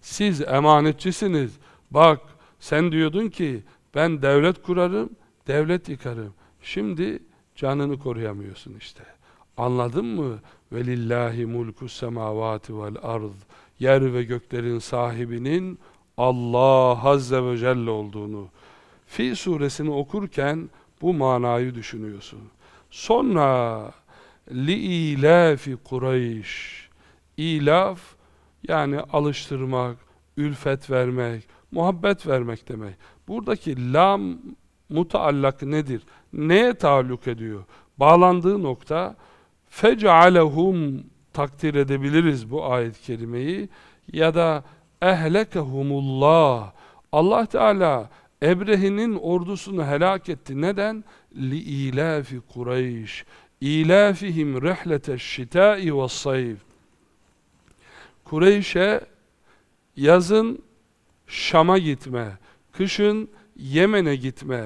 Siz emanetçisiniz. Bak sen diyordun ki ben devlet kurarım, devlet yıkarım. Şimdi canını koruyamıyorsun işte. Anladın mı? Velillahi mulku semavati vel ard. Yer ve göklerin sahibinin Allah Azze ve Celle olduğunu. Fil suresini okurken bu manayı düşünüyorsun. Sonra Li ilafi Kureyş İlaf yani alıştırmak, ülfet vermek, muhabbet vermek demek. Buradaki lam mutaallak nedir? Neye taalluk ediyor? Bağlandığı nokta fecalehum takdir edebiliriz bu ayet-i kerimeyi ya da ehlekehumullah Allah Teala Ebrehe'nin ordusunu helak etti. Neden? Li ilafi Kureyş. İlâfihim rehlete şitâi ve sayf. Kureyş'e yazın Şam'a gitme, kışın Yemen'e gitme.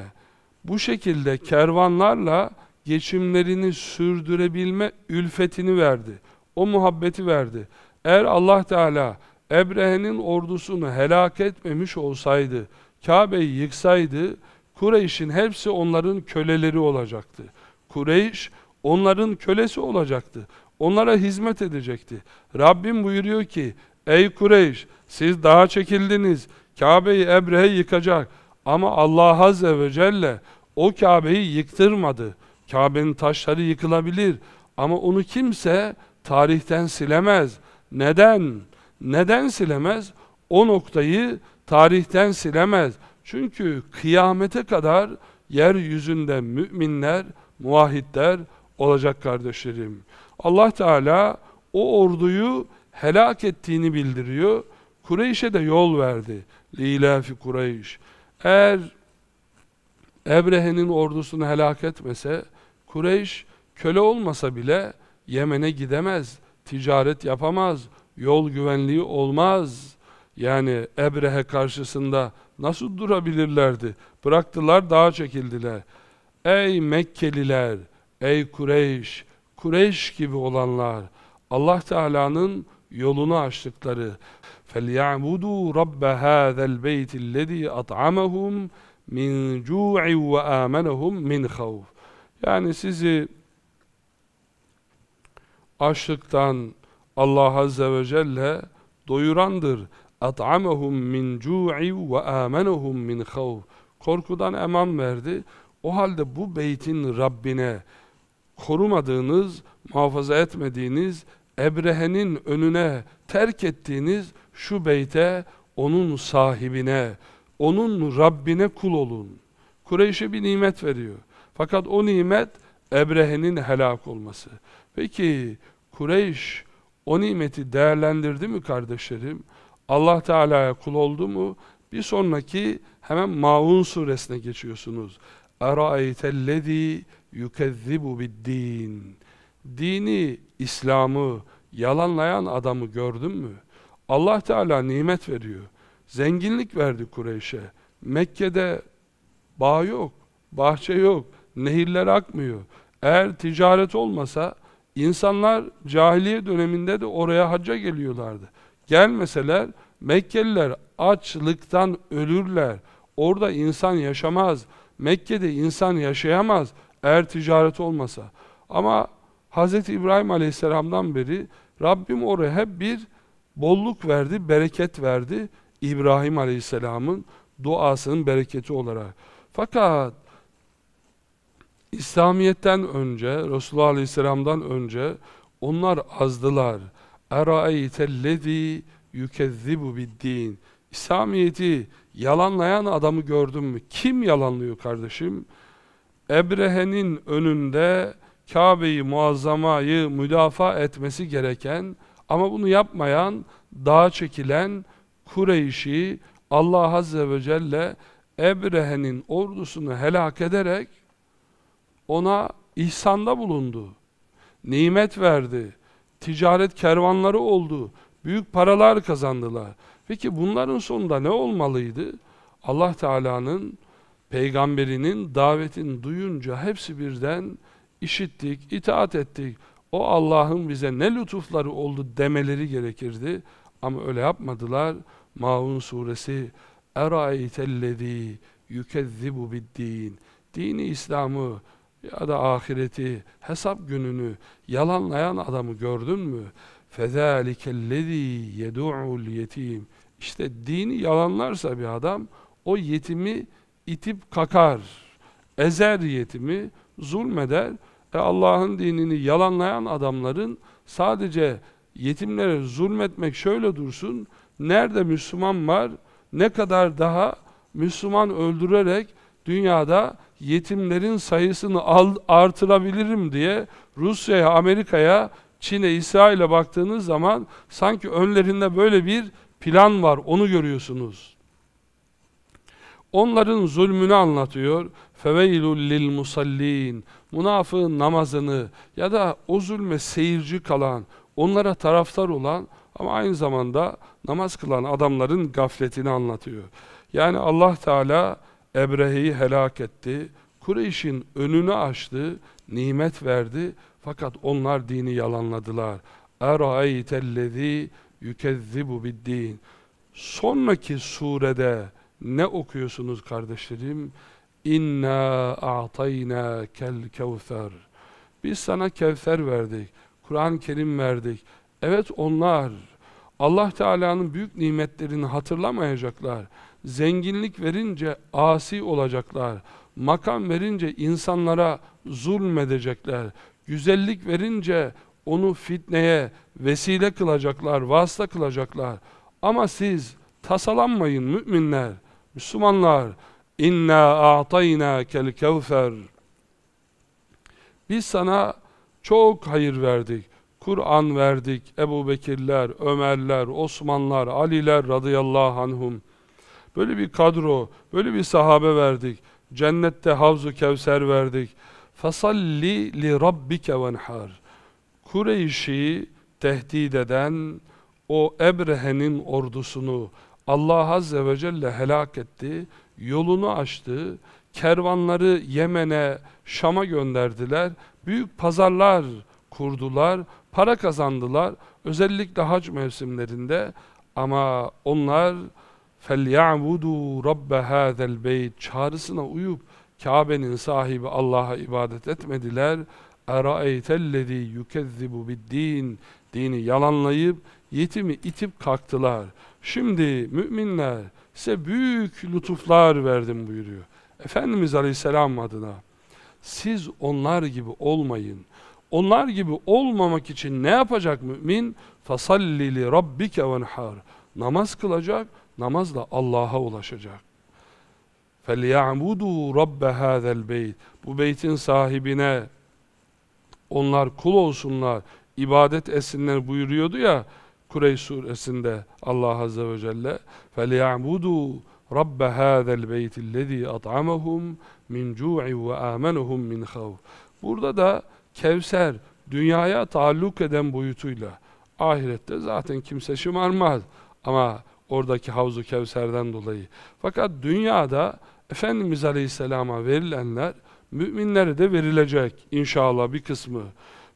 Bu şekilde kervanlarla geçimlerini sürdürebilme ülfetini verdi. O muhabbeti verdi. Eğer Allah Teala Ebrehe'nin ordusunu helak etmemiş olsaydı, Kabe'yi yıksaydı, Kureyş'in hepsi onların köleleri olacaktı. Kureyş, Onların kölesi olacaktı. Onlara hizmet edecekti. Rabbim buyuruyor ki, Ey Kureyş! Siz daha çekildiniz. Kabe'yi Ebre'ye yıkacak. Ama Allah Azze ve Celle o Kabe'yi yıktırmadı. Kabe'nin taşları yıkılabilir. Ama onu kimse tarihten silemez. Neden? Neden silemez? O noktayı tarihten silemez. Çünkü kıyamete kadar yeryüzünde müminler, muvahhidler, olacak kardeşlerim. Allah Teala o orduyu helak ettiğini bildiriyor. Kureyş'e de yol verdi. Lilafi Kureyş. Eğer Ebrehe'nin ordusunu helak etmese, Kureyş köle olmasa bile Yemen'e gidemez, ticaret yapamaz, yol güvenliği olmaz. Yani Ebrehe karşısında nasıl durabilirlerdi? Bıraktılar, dağa çekildiler. Ey Mekkeliler! Ey Kureyş, Kureyş gibi olanlar, Allah Teala'nın yolunu açtıkları فَلْيَعْبُدُوا رَبَّ هَذَا الْبَيْتِ atamahum min مِنْ جُوعٍ وَآمَنَهُمْ min خَوْفٍ Yani sizi açlıktan Allah Azze ve Celle doyurandır. atamahum min مِنْ جُوعٍ وَآمَنَهُمْ min خَوْفٍ Korkudan eman verdi. O halde bu beytin Rabbine, korumadığınız, muhafaza etmediğiniz, Ebrehe'nin önüne terk ettiğiniz şu beyte, onun sahibine, onun Rabbine kul olun. Kureyş'e bir nimet veriyor. Fakat o nimet Ebrehe'nin helak olması. Peki Kureyş o nimeti değerlendirdi mi kardeşlerim? Allah Teala'ya kul oldu mu? Bir sonraki hemen Maun suresine geçiyorsunuz. اَرَأَيْتَ الَّذ۪ي يُكَذِّبُ بِالدِّينِ Dini, İslam'ı yalanlayan adamı gördün mü? Allah Teala nimet veriyor. Zenginlik verdi Kureyş'e. Mekke'de bağ yok, bahçe yok, nehirler akmıyor. Eğer ticaret olmasa insanlar cahiliye döneminde de oraya hacca geliyorlardı. Gelmeseler Mekkeliler açlıktan ölürler. Orada insan yaşamaz. Mekke'de insan yaşayamaz. Eğer ticaret olmasa. Ama Hz. İbrahim Aleyhisselam'dan beri Rabbim oraya hep bir bolluk verdi, bereket verdi. İbrahim Aleyhisselam'ın duasının bereketi olarak. Fakat İslamiyet'ten önce, Resulullah Aleyhisselam'dan önce onlar azdılar. اَرَأَيْتَ الَّذ۪ي يُكَذِّبُ بِالد۪ينَ İslamiyet'i yalanlayan adamı gördün mü? Kim yalanlıyor kardeşim? Ebrehe'nin önünde kabe Muazzama'yı müdafaa etmesi gereken ama bunu yapmayan, dağa çekilen Kureyş'i Allah Azze ve Celle Ebrehe'nin ordusunu helak ederek ona ihsanda bulundu. Nimet verdi. Ticaret kervanları oldu. Büyük paralar kazandılar. Peki bunların sonunda ne olmalıydı? Allah Teala'nın peygamberinin davetini duyunca hepsi birden işittik, itaat ettik. O Allah'ın bize ne lütufları oldu demeleri gerekirdi. Ama öyle yapmadılar. Maun suresi اَرَائِتَ الَّذ۪ي يُكَذِّبُ بِالد۪ينَ Dini İslam'ı ya da ahireti, hesap gününü yalanlayan adamı gördün mü? فَذَٰلِكَ الَّذ۪ي يَدُعُ الْيَت۪يمِ İşte dini yalanlarsa bir adam, o yetimi itip kakar, ezer yetimi, zulmeder. E Allah'ın dinini yalanlayan adamların sadece yetimlere zulmetmek şöyle dursun, nerede Müslüman var, ne kadar daha Müslüman öldürerek dünyada yetimlerin sayısını artırabilirim diye Rusya'ya, Amerika'ya, Çin'e, İsrail'e baktığınız zaman sanki önlerinde böyle bir plan var, onu görüyorsunuz. Onların zulmünü anlatıyor. فَوَيْلُ لِلْمُسَلِّينَ Münafığın namazını ya da o zulme seyirci kalan, onlara taraftar olan ama aynı zamanda namaz kılan adamların gafletini anlatıyor. Yani Allah Teala Ebrehe'yi helak etti, Kureyş'in önünü açtı, nimet verdi fakat onlar dini yalanladılar. اَرَأَيْتَ الَّذ۪ي يُكَذِّبُ بِالدِّينَ Sonraki surede ne okuyorsunuz kardeşlerim? İnna a'tayna kel kevfer. Biz sana kevfer verdik. Kur'an-ı Kerim verdik. Evet onlar Allah Teala'nın büyük nimetlerini hatırlamayacaklar. Zenginlik verince asi olacaklar. Makam verince insanlara zulmedecekler. Güzellik verince onu fitneye vesile kılacaklar, vasıta kılacaklar. Ama siz tasalanmayın müminler. Müslümanlar inna a'tayna kel kevfer biz sana çok hayır verdik. Kur'an verdik. Ebu Bekirler, Ömerler, Osmanlar, Aliler radıyallahu anhum. Böyle bir kadro, böyle bir sahabe verdik. Cennette Havzu Kevser verdik. Fasalli li rabbike venhar. Kureyş'i tehdit eden o Ebrehe'nin ordusunu, Allah Azze ve Celle helak etti, yolunu açtı, kervanları Yemen'e, Şam'a gönderdiler, büyük pazarlar kurdular, para kazandılar, özellikle hac mevsimlerinde ama onlar فَلْيَعْبُدُوا رَبَّ هَذَا الْبَيْتِ Çağrısına uyup Kabe'nin sahibi Allah'a ibadet etmediler. اَرَأَيْتَ الَّذ۪ي يُكَذِّبُ بِالدِّينِ Dini yalanlayıp, yetimi itip kalktılar. Şimdi müminler size büyük lütuflar verdim buyuruyor. Efendimiz Aleyhisselam adına siz onlar gibi olmayın. Onlar gibi olmamak için ne yapacak mümin? فَصَلِّ لِرَبِّكَ وَنْحَارِ Namaz kılacak, namazla Allah'a ulaşacak. فَلْيَعْبُدُوا رَبَّ هَذَا الْبَيْتِ Bu beytin sahibine onlar kul olsunlar, ibadet etsinler buyuruyordu ya, Kureyş suresinde Allah Azze ve Celle فَلْيَعْبُدُوا رَبَّ هَذَا الْبَيْتِ الَّذ۪ي أَطْعَمَهُمْ مِنْ جُوعٍ وَآمَنَهُمْ مِنْ خَوْفٍ Burada da Kevser, dünyaya taalluk eden boyutuyla, ahirette zaten kimse şımarmaz ama oradaki Havzu Kevser'den dolayı. Fakat dünyada Efendimiz Aleyhisselam'a verilenler, müminlere de verilecek inşallah bir kısmı.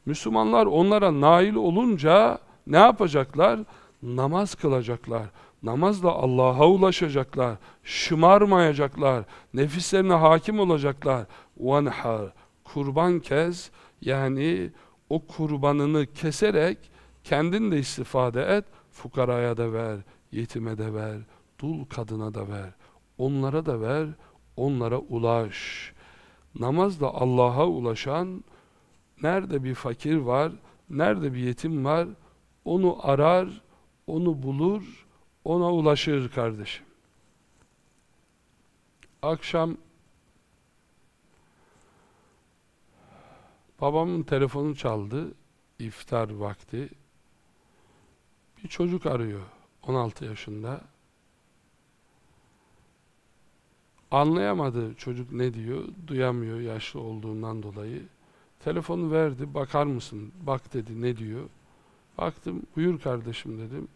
Müslümanlar onlara nail olunca, ne yapacaklar? Namaz kılacaklar. Namazla Allah'a ulaşacaklar. Şımarmayacaklar. Nefislerine hakim olacaklar. Vanhar. Kurban kez Yani o kurbanını keserek kendin de istifade et. Fukaraya da ver. Yetime de ver. Dul kadına da ver. Onlara da ver. Onlara ulaş. Namazla Allah'a ulaşan nerede bir fakir var, nerede bir yetim var, onu arar, onu bulur, ona ulaşır kardeşim. Akşam babamın telefonu çaldı, iftar vakti. Bir çocuk arıyor, 16 yaşında. Anlayamadı çocuk ne diyor, duyamıyor yaşlı olduğundan dolayı. Telefonu verdi, bakar mısın? Bak dedi, ne diyor? Baktım buyur kardeşim dedim.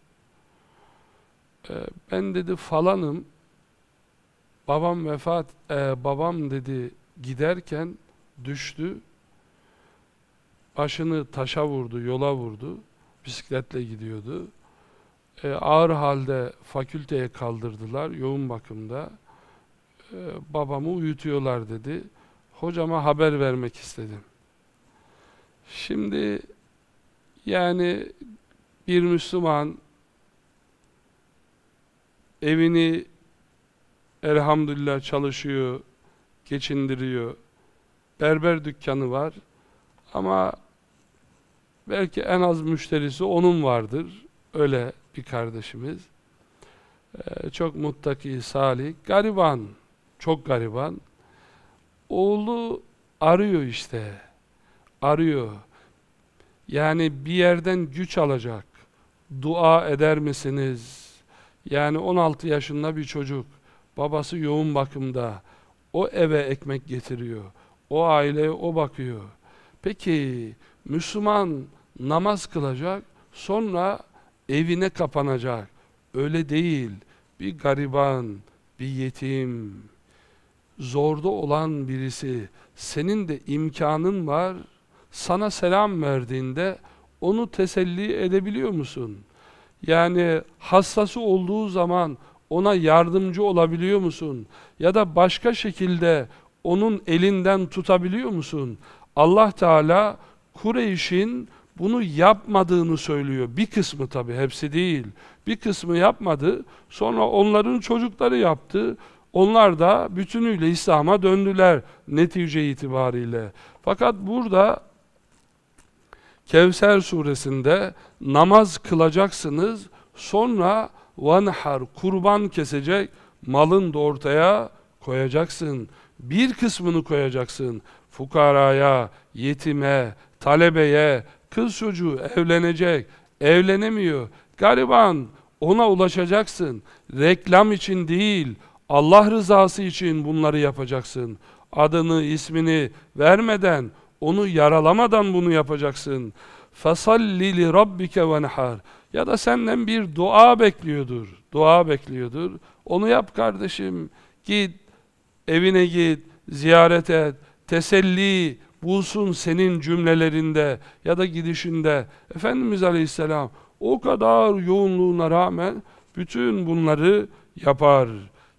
E, ben dedi falanım. Babam vefat, e, babam dedi giderken düştü. Başını taşa vurdu, yola vurdu. Bisikletle gidiyordu. E, ağır halde fakülteye kaldırdılar, yoğun bakımda. E, babamı uyutuyorlar dedi. Hocama haber vermek istedim. Şimdi yani bir Müslüman evini elhamdülillah çalışıyor, geçindiriyor. Berber dükkanı var ama belki en az müşterisi onun vardır. Öyle bir kardeşimiz. Ee, çok muttaki, salih, gariban, çok gariban. Oğlu arıyor işte, arıyor. Yani bir yerden güç alacak. Dua eder misiniz? Yani 16 yaşında bir çocuk, babası yoğun bakımda, o eve ekmek getiriyor, o aileye o bakıyor. Peki Müslüman namaz kılacak, sonra evine kapanacak. Öyle değil. Bir gariban, bir yetim, zorda olan birisi, senin de imkanın var, sana selam verdiğinde onu teselli edebiliyor musun? Yani hassası olduğu zaman ona yardımcı olabiliyor musun? Ya da başka şekilde onun elinden tutabiliyor musun? Allah Teala Kureyş'in bunu yapmadığını söylüyor. Bir kısmı tabi hepsi değil. Bir kısmı yapmadı. Sonra onların çocukları yaptı. Onlar da bütünüyle İslam'a döndüler netice itibariyle. Fakat burada Kevser suresinde namaz kılacaksınız, sonra vanhar kurban kesecek malın da ortaya koyacaksın. Bir kısmını koyacaksın. Fukaraya, yetime, talebeye, kız çocuğu evlenecek, evlenemiyor. Gariban ona ulaşacaksın. Reklam için değil, Allah rızası için bunları yapacaksın. Adını, ismini vermeden onu yaralamadan bunu yapacaksın. فَصَلِّ لِرَبِّكَ وَنْحَرْ Ya da senden bir dua bekliyordur. Dua bekliyordur. Onu yap kardeşim. Git, evine git, ziyaret et, teselli bulsun senin cümlelerinde ya da gidişinde. Efendimiz Aleyhisselam o kadar yoğunluğuna rağmen bütün bunları yapar.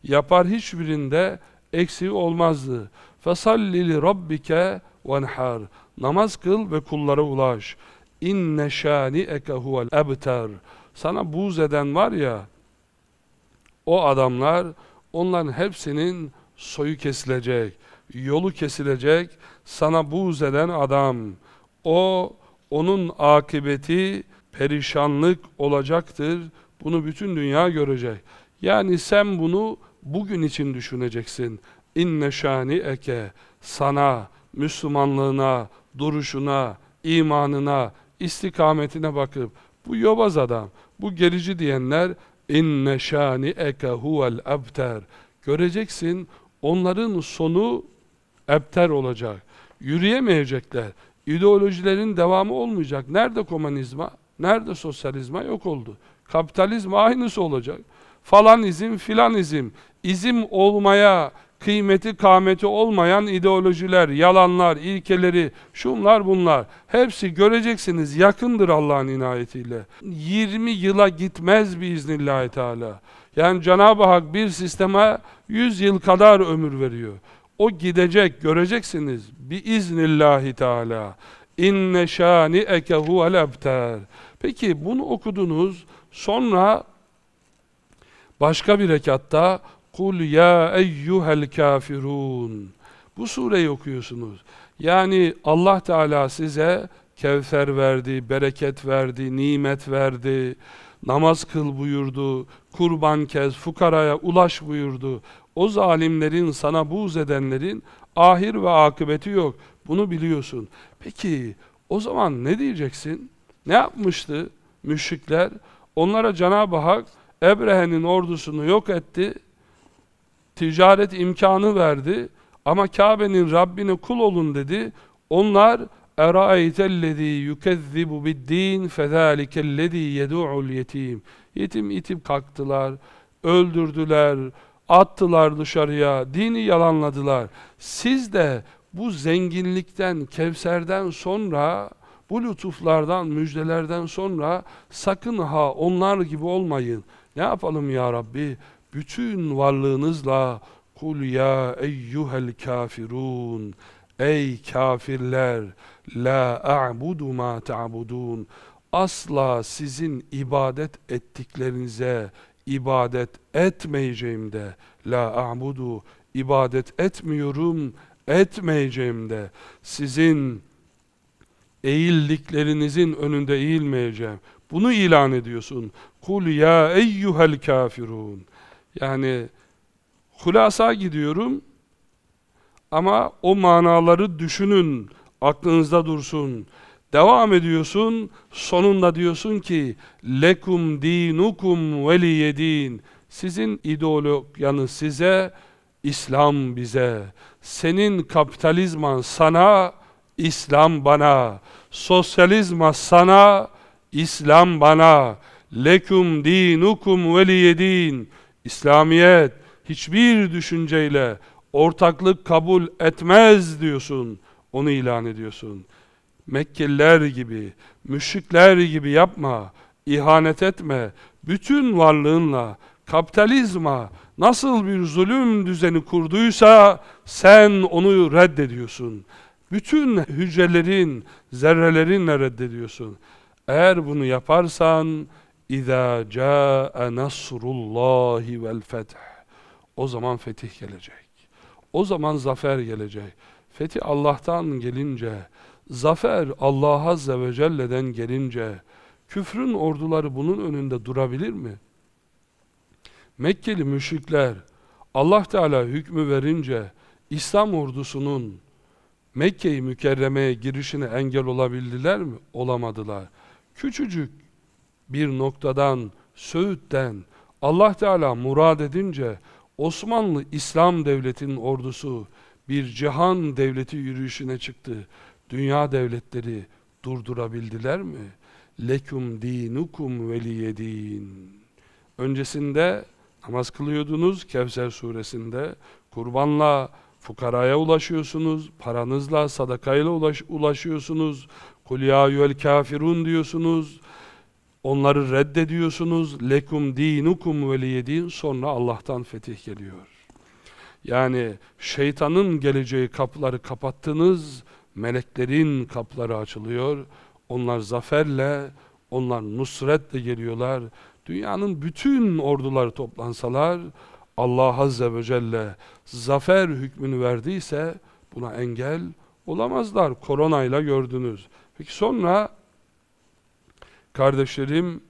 Yapar hiçbirinde eksiği olmazdı. فَصَلِّ لِرَبِّكَ Vanhar Namaz kıl ve kullara ulaş. اِنَّ شَانِئَكَ هُوَ ebter. Sana buğz eden var ya, o adamlar, onların hepsinin soyu kesilecek, yolu kesilecek, sana buğz eden adam. O, onun akıbeti perişanlık olacaktır. Bunu bütün dünya görecek. Yani sen bunu bugün için düşüneceksin. İnne şani eke sana Müslümanlığına, duruşuna, imanına, istikametine bakıp bu yobaz adam, bu gerici diyenler inne şani'eke huvel abter. göreceksin onların sonu ebter olacak. Yürüyemeyecekler. İdeolojilerin devamı olmayacak. Nerede komünizma? Nerede sosyalizma? Yok oldu. Kapitalizm aynısı olacak. Falan izim, filan izim. İzim olmaya kıymeti kâmeti olmayan ideolojiler, yalanlar, ilkeleri, şunlar bunlar. Hepsi göreceksiniz yakındır Allah'ın inayetiyle. 20 yıla gitmez biiznillahü teala. Yani Cenab-ı Hak bir sisteme 100 yıl kadar ömür veriyor. O gidecek, göreceksiniz. Biiznillahü teala. İnne şâni'eke huvel ebter. Peki bunu okudunuz, sonra başka bir rekatta Kul ya eyyuhel kafirun. Bu sureyi okuyorsunuz. Yani Allah Teala size kevser verdi, bereket verdi, nimet verdi, namaz kıl buyurdu, kurban kez, fukaraya ulaş buyurdu. O zalimlerin, sana buğz edenlerin ahir ve akıbeti yok. Bunu biliyorsun. Peki o zaman ne diyeceksin? Ne yapmıştı müşrikler? Onlara Cenab-ı Hak Ebrehe'nin ordusunu yok etti ticaret imkanı verdi ama Kabe'nin Rabbine kul olun dedi. Onlar اَرَأَيْتَ الَّذ۪ي يُكَذِّبُ بِالد۪ينَ فَذَٰلِكَ الَّذ۪ي يَدُعُ الْيَت۪يمِ Yetim itip kalktılar, öldürdüler, attılar dışarıya, dini yalanladılar. Siz de bu zenginlikten, Kevser'den sonra, bu lütuflardan, müjdelerden sonra sakın ha onlar gibi olmayın. Ne yapalım ya Rabbi? bütün varlığınızla kul ya eyyuhel kafirun ey kafirler la a'budu ma ta'budun asla sizin ibadet ettiklerinize ibadet etmeyeceğim de la a'budu ibadet etmiyorum etmeyeceğim de sizin eğildiklerinizin önünde eğilmeyeceğim bunu ilan ediyorsun kul ya eyyuhel kafirun yani hulasa gidiyorum ama o manaları düşünün, aklınızda dursun. Devam ediyorsun, sonunda diyorsun ki lekum dinukum veliyedin. Sizin ideologyanız size, İslam bize. Senin kapitalizman sana, İslam bana. Sosyalizma sana, İslam bana. Lekum dinukum veliyedin. İslamiyet hiçbir düşünceyle ortaklık kabul etmez diyorsun. Onu ilan ediyorsun. Mekkeliler gibi, müşrikler gibi yapma, ihanet etme. Bütün varlığınla kapitalizma nasıl bir zulüm düzeni kurduysa sen onu reddediyorsun. Bütün hücrelerin, zerrelerinle reddediyorsun. Eğer bunu yaparsan اِذَا جَاءَ نَصْرُ اللّٰهِ وَالْفَتْحِ O zaman fetih gelecek. O zaman zafer gelecek. Fetih Allah'tan gelince, zafer Allah'a Azze ve Celle'den gelince, küfrün orduları bunun önünde durabilir mi? Mekkeli müşrikler, Allah Teala hükmü verince, İslam ordusunun Mekke'yi i Mükerreme'ye girişine engel olabildiler mi? Olamadılar. Küçücük bir noktadan, Söğüt'ten Allah Teala murad edince Osmanlı İslam Devleti'nin ordusu bir cihan devleti yürüyüşüne çıktı. Dünya devletleri durdurabildiler mi? Leküm dinukum veliyedin. Öncesinde namaz kılıyordunuz Kevser suresinde. Kurbanla fukaraya ulaşıyorsunuz, paranızla, sadakayla ulaş, ulaşıyorsunuz. Kul ya kafirun diyorsunuz. Onları reddediyorsunuz. Lekum dinukum veliyedin. Sonra Allah'tan fetih geliyor. Yani şeytanın geleceği kapıları kapattınız. Meleklerin kapıları açılıyor. Onlar zaferle, onlar nusretle geliyorlar. Dünyanın bütün orduları toplansalar, Allah Azze ve Celle zafer hükmünü verdiyse buna engel olamazlar. Koronayla gördünüz. Peki sonra Kardeşlerim,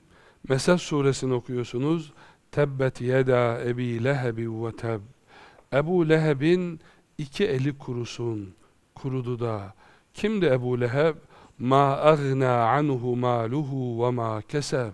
Mesel suresini okuyorsunuz. Tebbet yeda ebi lehebi ve teb. Ebu Leheb'in iki eli kurusun, kurudu da. Kimdi Ebu Leheb? Ma agna anhu maluhu ve ma keseb.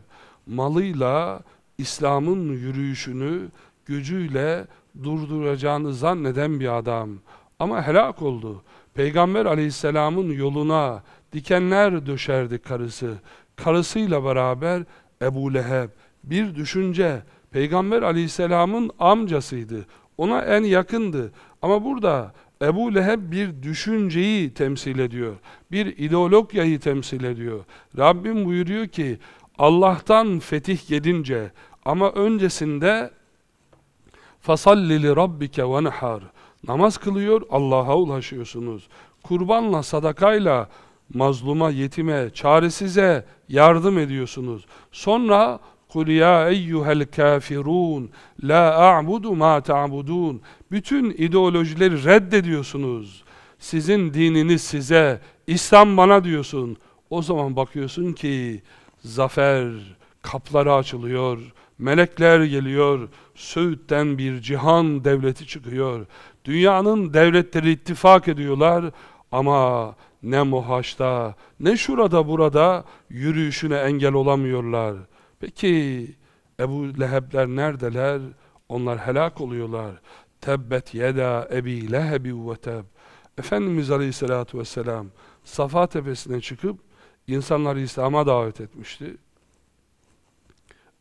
Malıyla İslam'ın yürüyüşünü gücüyle durduracağını zanneden bir adam. Ama helak oldu. Peygamber aleyhisselamın yoluna dikenler döşerdi karısı karısıyla beraber Ebu Leheb bir düşünce Peygamber aleyhisselamın amcasıydı. Ona en yakındı. Ama burada Ebu Leheb bir düşünceyi temsil ediyor. Bir ideologyayı temsil ediyor. Rabbim buyuruyor ki Allah'tan fetih gedince, ama öncesinde fasallili rabbike ve Namaz kılıyor, Allah'a ulaşıyorsunuz. Kurbanla, sadakayla mazluma, yetime, çaresize yardım ediyorsunuz. Sonra قُلْ يَا اَيُّهَا الْكَافِرُونَ لَا أَعْبُدُ مَا تَعْبُدُونَ Bütün ideolojileri reddediyorsunuz. Sizin dininiz size, İslam bana diyorsun. O zaman bakıyorsun ki zafer kapları açılıyor, melekler geliyor, Söğüt'ten bir cihan devleti çıkıyor. Dünyanın devletleri ittifak ediyorlar ama ne muhaşta, ne şurada burada yürüyüşüne engel olamıyorlar. Peki Ebu Leheb'ler neredeler? Onlar helak oluyorlar. Tebbet yeda ebi lehebi ve teb. Efendimiz Aleyhisselatü Vesselam Safa Tepesi'ne çıkıp insanları İslam'a davet etmişti.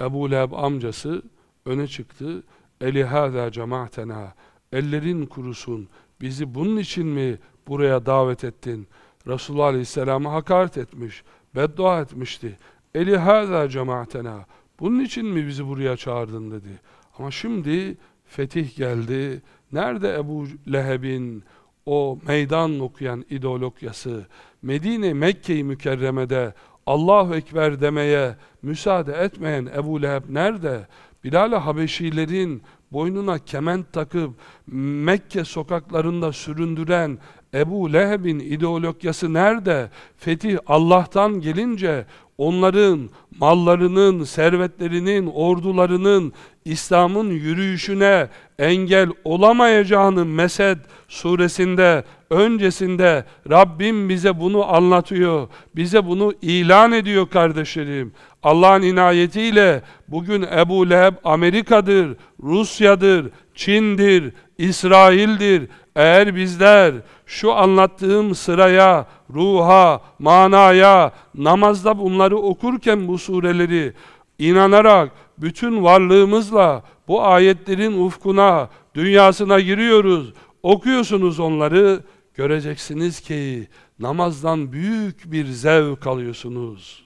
Ebu Leheb amcası öne çıktı. Eli hâzâ cemaatena. Ellerin kurusun. Bizi bunun için mi buraya davet ettin? Resulullah Aleyhisselam'a hakaret etmiş, beddua etmişti. Eli hâzâ cemaatena. Bunun için mi bizi buraya çağırdın dedi. Ama şimdi fetih geldi. Nerede Ebu Leheb'in o meydan okuyan ideologyası? Medine, Mekke-i Mükerreme'de Allahu Ekber demeye müsaade etmeyen Ebu Leheb nerede? Bilal-i Habeşilerin boynuna kement takıp Mekke sokaklarında süründüren Ebu Leheb'in ideolojisi nerede? Fetih Allah'tan gelince onların mallarının, servetlerinin, ordularının İslam'ın yürüyüşüne engel olamayacağını Mesed suresinde öncesinde Rabbim bize bunu anlatıyor. Bize bunu ilan ediyor kardeşlerim. Allah'ın inayetiyle bugün Ebu Leheb Amerika'dır, Rusya'dır, Çin'dir, İsrail'dir, eğer bizler şu anlattığım sıraya, ruha, manaya, namazda bunları okurken bu sureleri inanarak bütün varlığımızla bu ayetlerin ufkuna, dünyasına giriyoruz. Okuyorsunuz onları, göreceksiniz ki namazdan büyük bir zevk alıyorsunuz.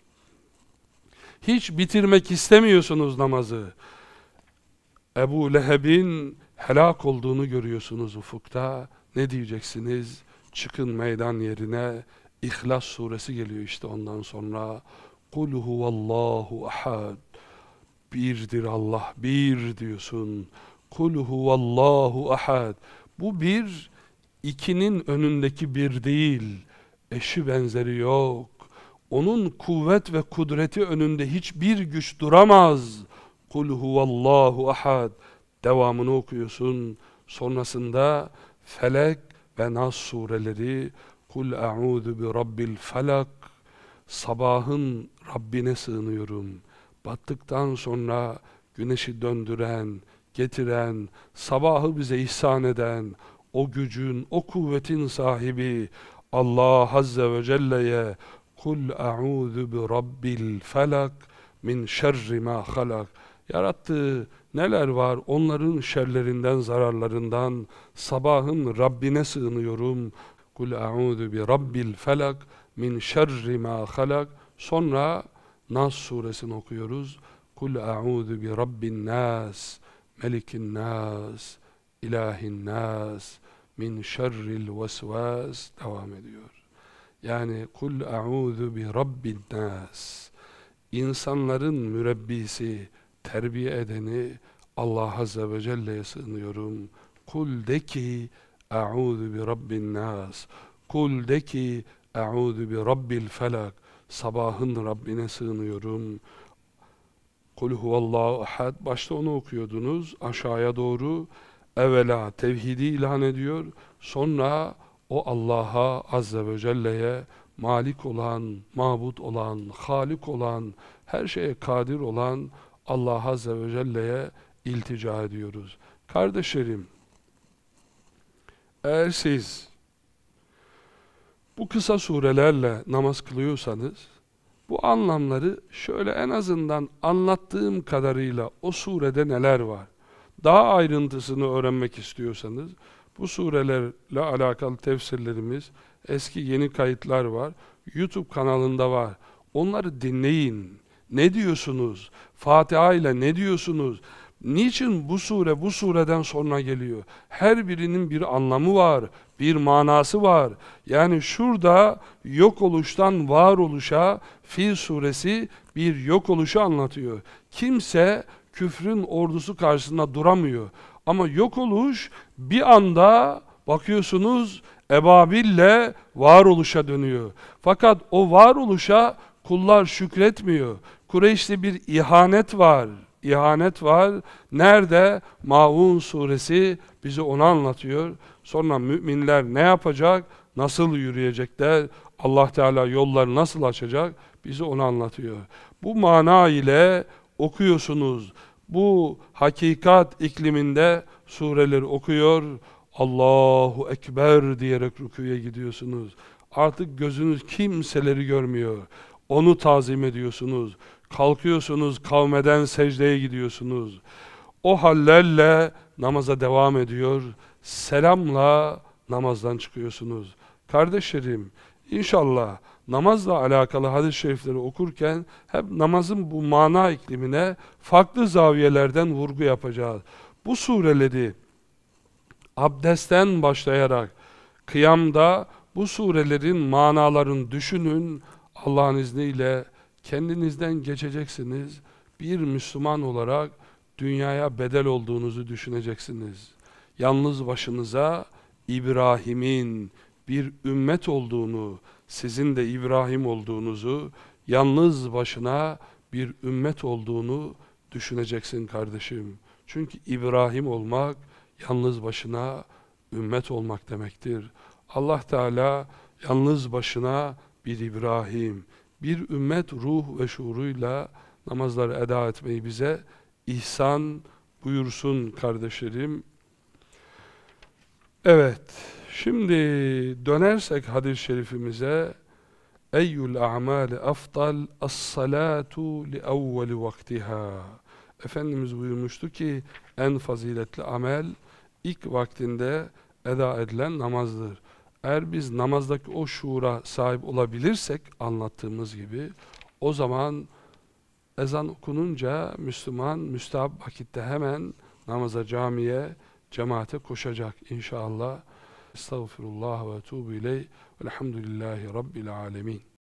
Hiç bitirmek istemiyorsunuz namazı. Ebu Leheb'in helak olduğunu görüyorsunuz ufukta. Ne diyeceksiniz? Çıkın meydan yerine. İhlas suresi geliyor işte ondan sonra. Kul huvallahu ahad. Birdir Allah, bir diyorsun. Kul huvallahu ahad. Bu bir, ikinin önündeki bir değil. Eşi benzeri yok. Onun kuvvet ve kudreti önünde hiçbir güç duramaz. Kul huvallahu ahad devamını okuyorsun. Sonrasında Felek ve Nas sureleri Kul e'udu bi rabbil felak Sabahın Rabbine sığınıyorum. Battıktan sonra güneşi döndüren, getiren, sabahı bize ihsan eden, o gücün, o kuvvetin sahibi Allah Azze ve Celle'ye Kul e'udu bi rabbil felak min şerri ma halak Yarattığı Neler var onların şerlerinden, zararlarından, sabahın Rabbine sığınıyorum. Kul a'udu bi rabbil felak min şerri ma halak. Sonra Nas suresini okuyoruz. Kul a'udu bi rabbin nas, melikin nas, ilahin nas, min şerril vesvas devam ediyor. Yani kul a'udu bi rabbin nas. İnsanların mürebbisi, terbiye edeni Allah Azze ve Celle'ye sığınıyorum. Kul de ki Eûzu bi Rabbin nas. Kul de ki Eûzu bi Rabbil felak. Sabahın Rabbine sığınıyorum. Kul huvallahu ahad. Başta onu okuyordunuz. Aşağıya doğru evvela tevhidi ilan ediyor. Sonra o Allah'a Azze ve Celle'ye malik olan, mabut olan, halik olan, her şeye kadir olan Allah Azze ve Celle'ye iltica ediyoruz. Kardeşlerim, eğer siz bu kısa surelerle namaz kılıyorsanız, bu anlamları şöyle en azından anlattığım kadarıyla o surede neler var, daha ayrıntısını öğrenmek istiyorsanız, bu surelerle alakalı tefsirlerimiz, eski yeni kayıtlar var, YouTube kanalında var. Onları dinleyin ne diyorsunuz? Fatiha ile ne diyorsunuz? Niçin bu sure bu sureden sonra geliyor? Her birinin bir anlamı var, bir manası var. Yani şurada yok oluştan var oluşa Fil suresi bir yok oluşu anlatıyor. Kimse küfrün ordusu karşısında duramıyor. Ama yok oluş bir anda bakıyorsunuz ebabille varoluşa dönüyor. Fakat o varoluşa kullar şükretmiyor. Kureyş'te bir ihanet var. İhanet var. Nerede? Maun suresi bizi onu anlatıyor. Sonra müminler ne yapacak? Nasıl yürüyecekler? Allah Teala yolları nasıl açacak? Bizi onu anlatıyor. Bu mana ile okuyorsunuz. Bu hakikat ikliminde sureleri okuyor. Allahu Ekber diyerek rüküye gidiyorsunuz. Artık gözünüz kimseleri görmüyor. Onu tazim ediyorsunuz. Kalkıyorsunuz kavmeden secdeye gidiyorsunuz. O hallerle namaza devam ediyor. Selamla namazdan çıkıyorsunuz. Kardeşlerim inşallah namazla alakalı hadis-i şerifleri okurken hep namazın bu mana iklimine farklı zaviyelerden vurgu yapacağız. Bu sureleri abdestten başlayarak kıyamda bu surelerin manalarını düşünün, Allah'ın izniyle kendinizden geçeceksiniz. Bir Müslüman olarak dünyaya bedel olduğunuzu düşüneceksiniz. Yalnız başınıza İbrahim'in bir ümmet olduğunu, sizin de İbrahim olduğunuzu, yalnız başına bir ümmet olduğunu düşüneceksin kardeşim. Çünkü İbrahim olmak yalnız başına ümmet olmak demektir. Allah Teala yalnız başına bir İbrahim, bir ümmet ruh ve şuuruyla namazları eda etmeyi bize ihsan buyursun kardeşlerim. Evet, şimdi dönersek hadis-i şerifimize Eyyul a'mali afdal as-salatu li evveli vaktiha. Efendimiz buyurmuştu ki en faziletli amel ilk vaktinde eda edilen namazdır. Eğer biz namazdaki o şuura sahip olabilirsek anlattığımız gibi o zaman ezan okununca Müslüman müstahap vakitte hemen namaza, camiye, cemaate koşacak inşallah. Estağfirullah ve etubu ileyh. Velhamdülillahi Rabbil alemin.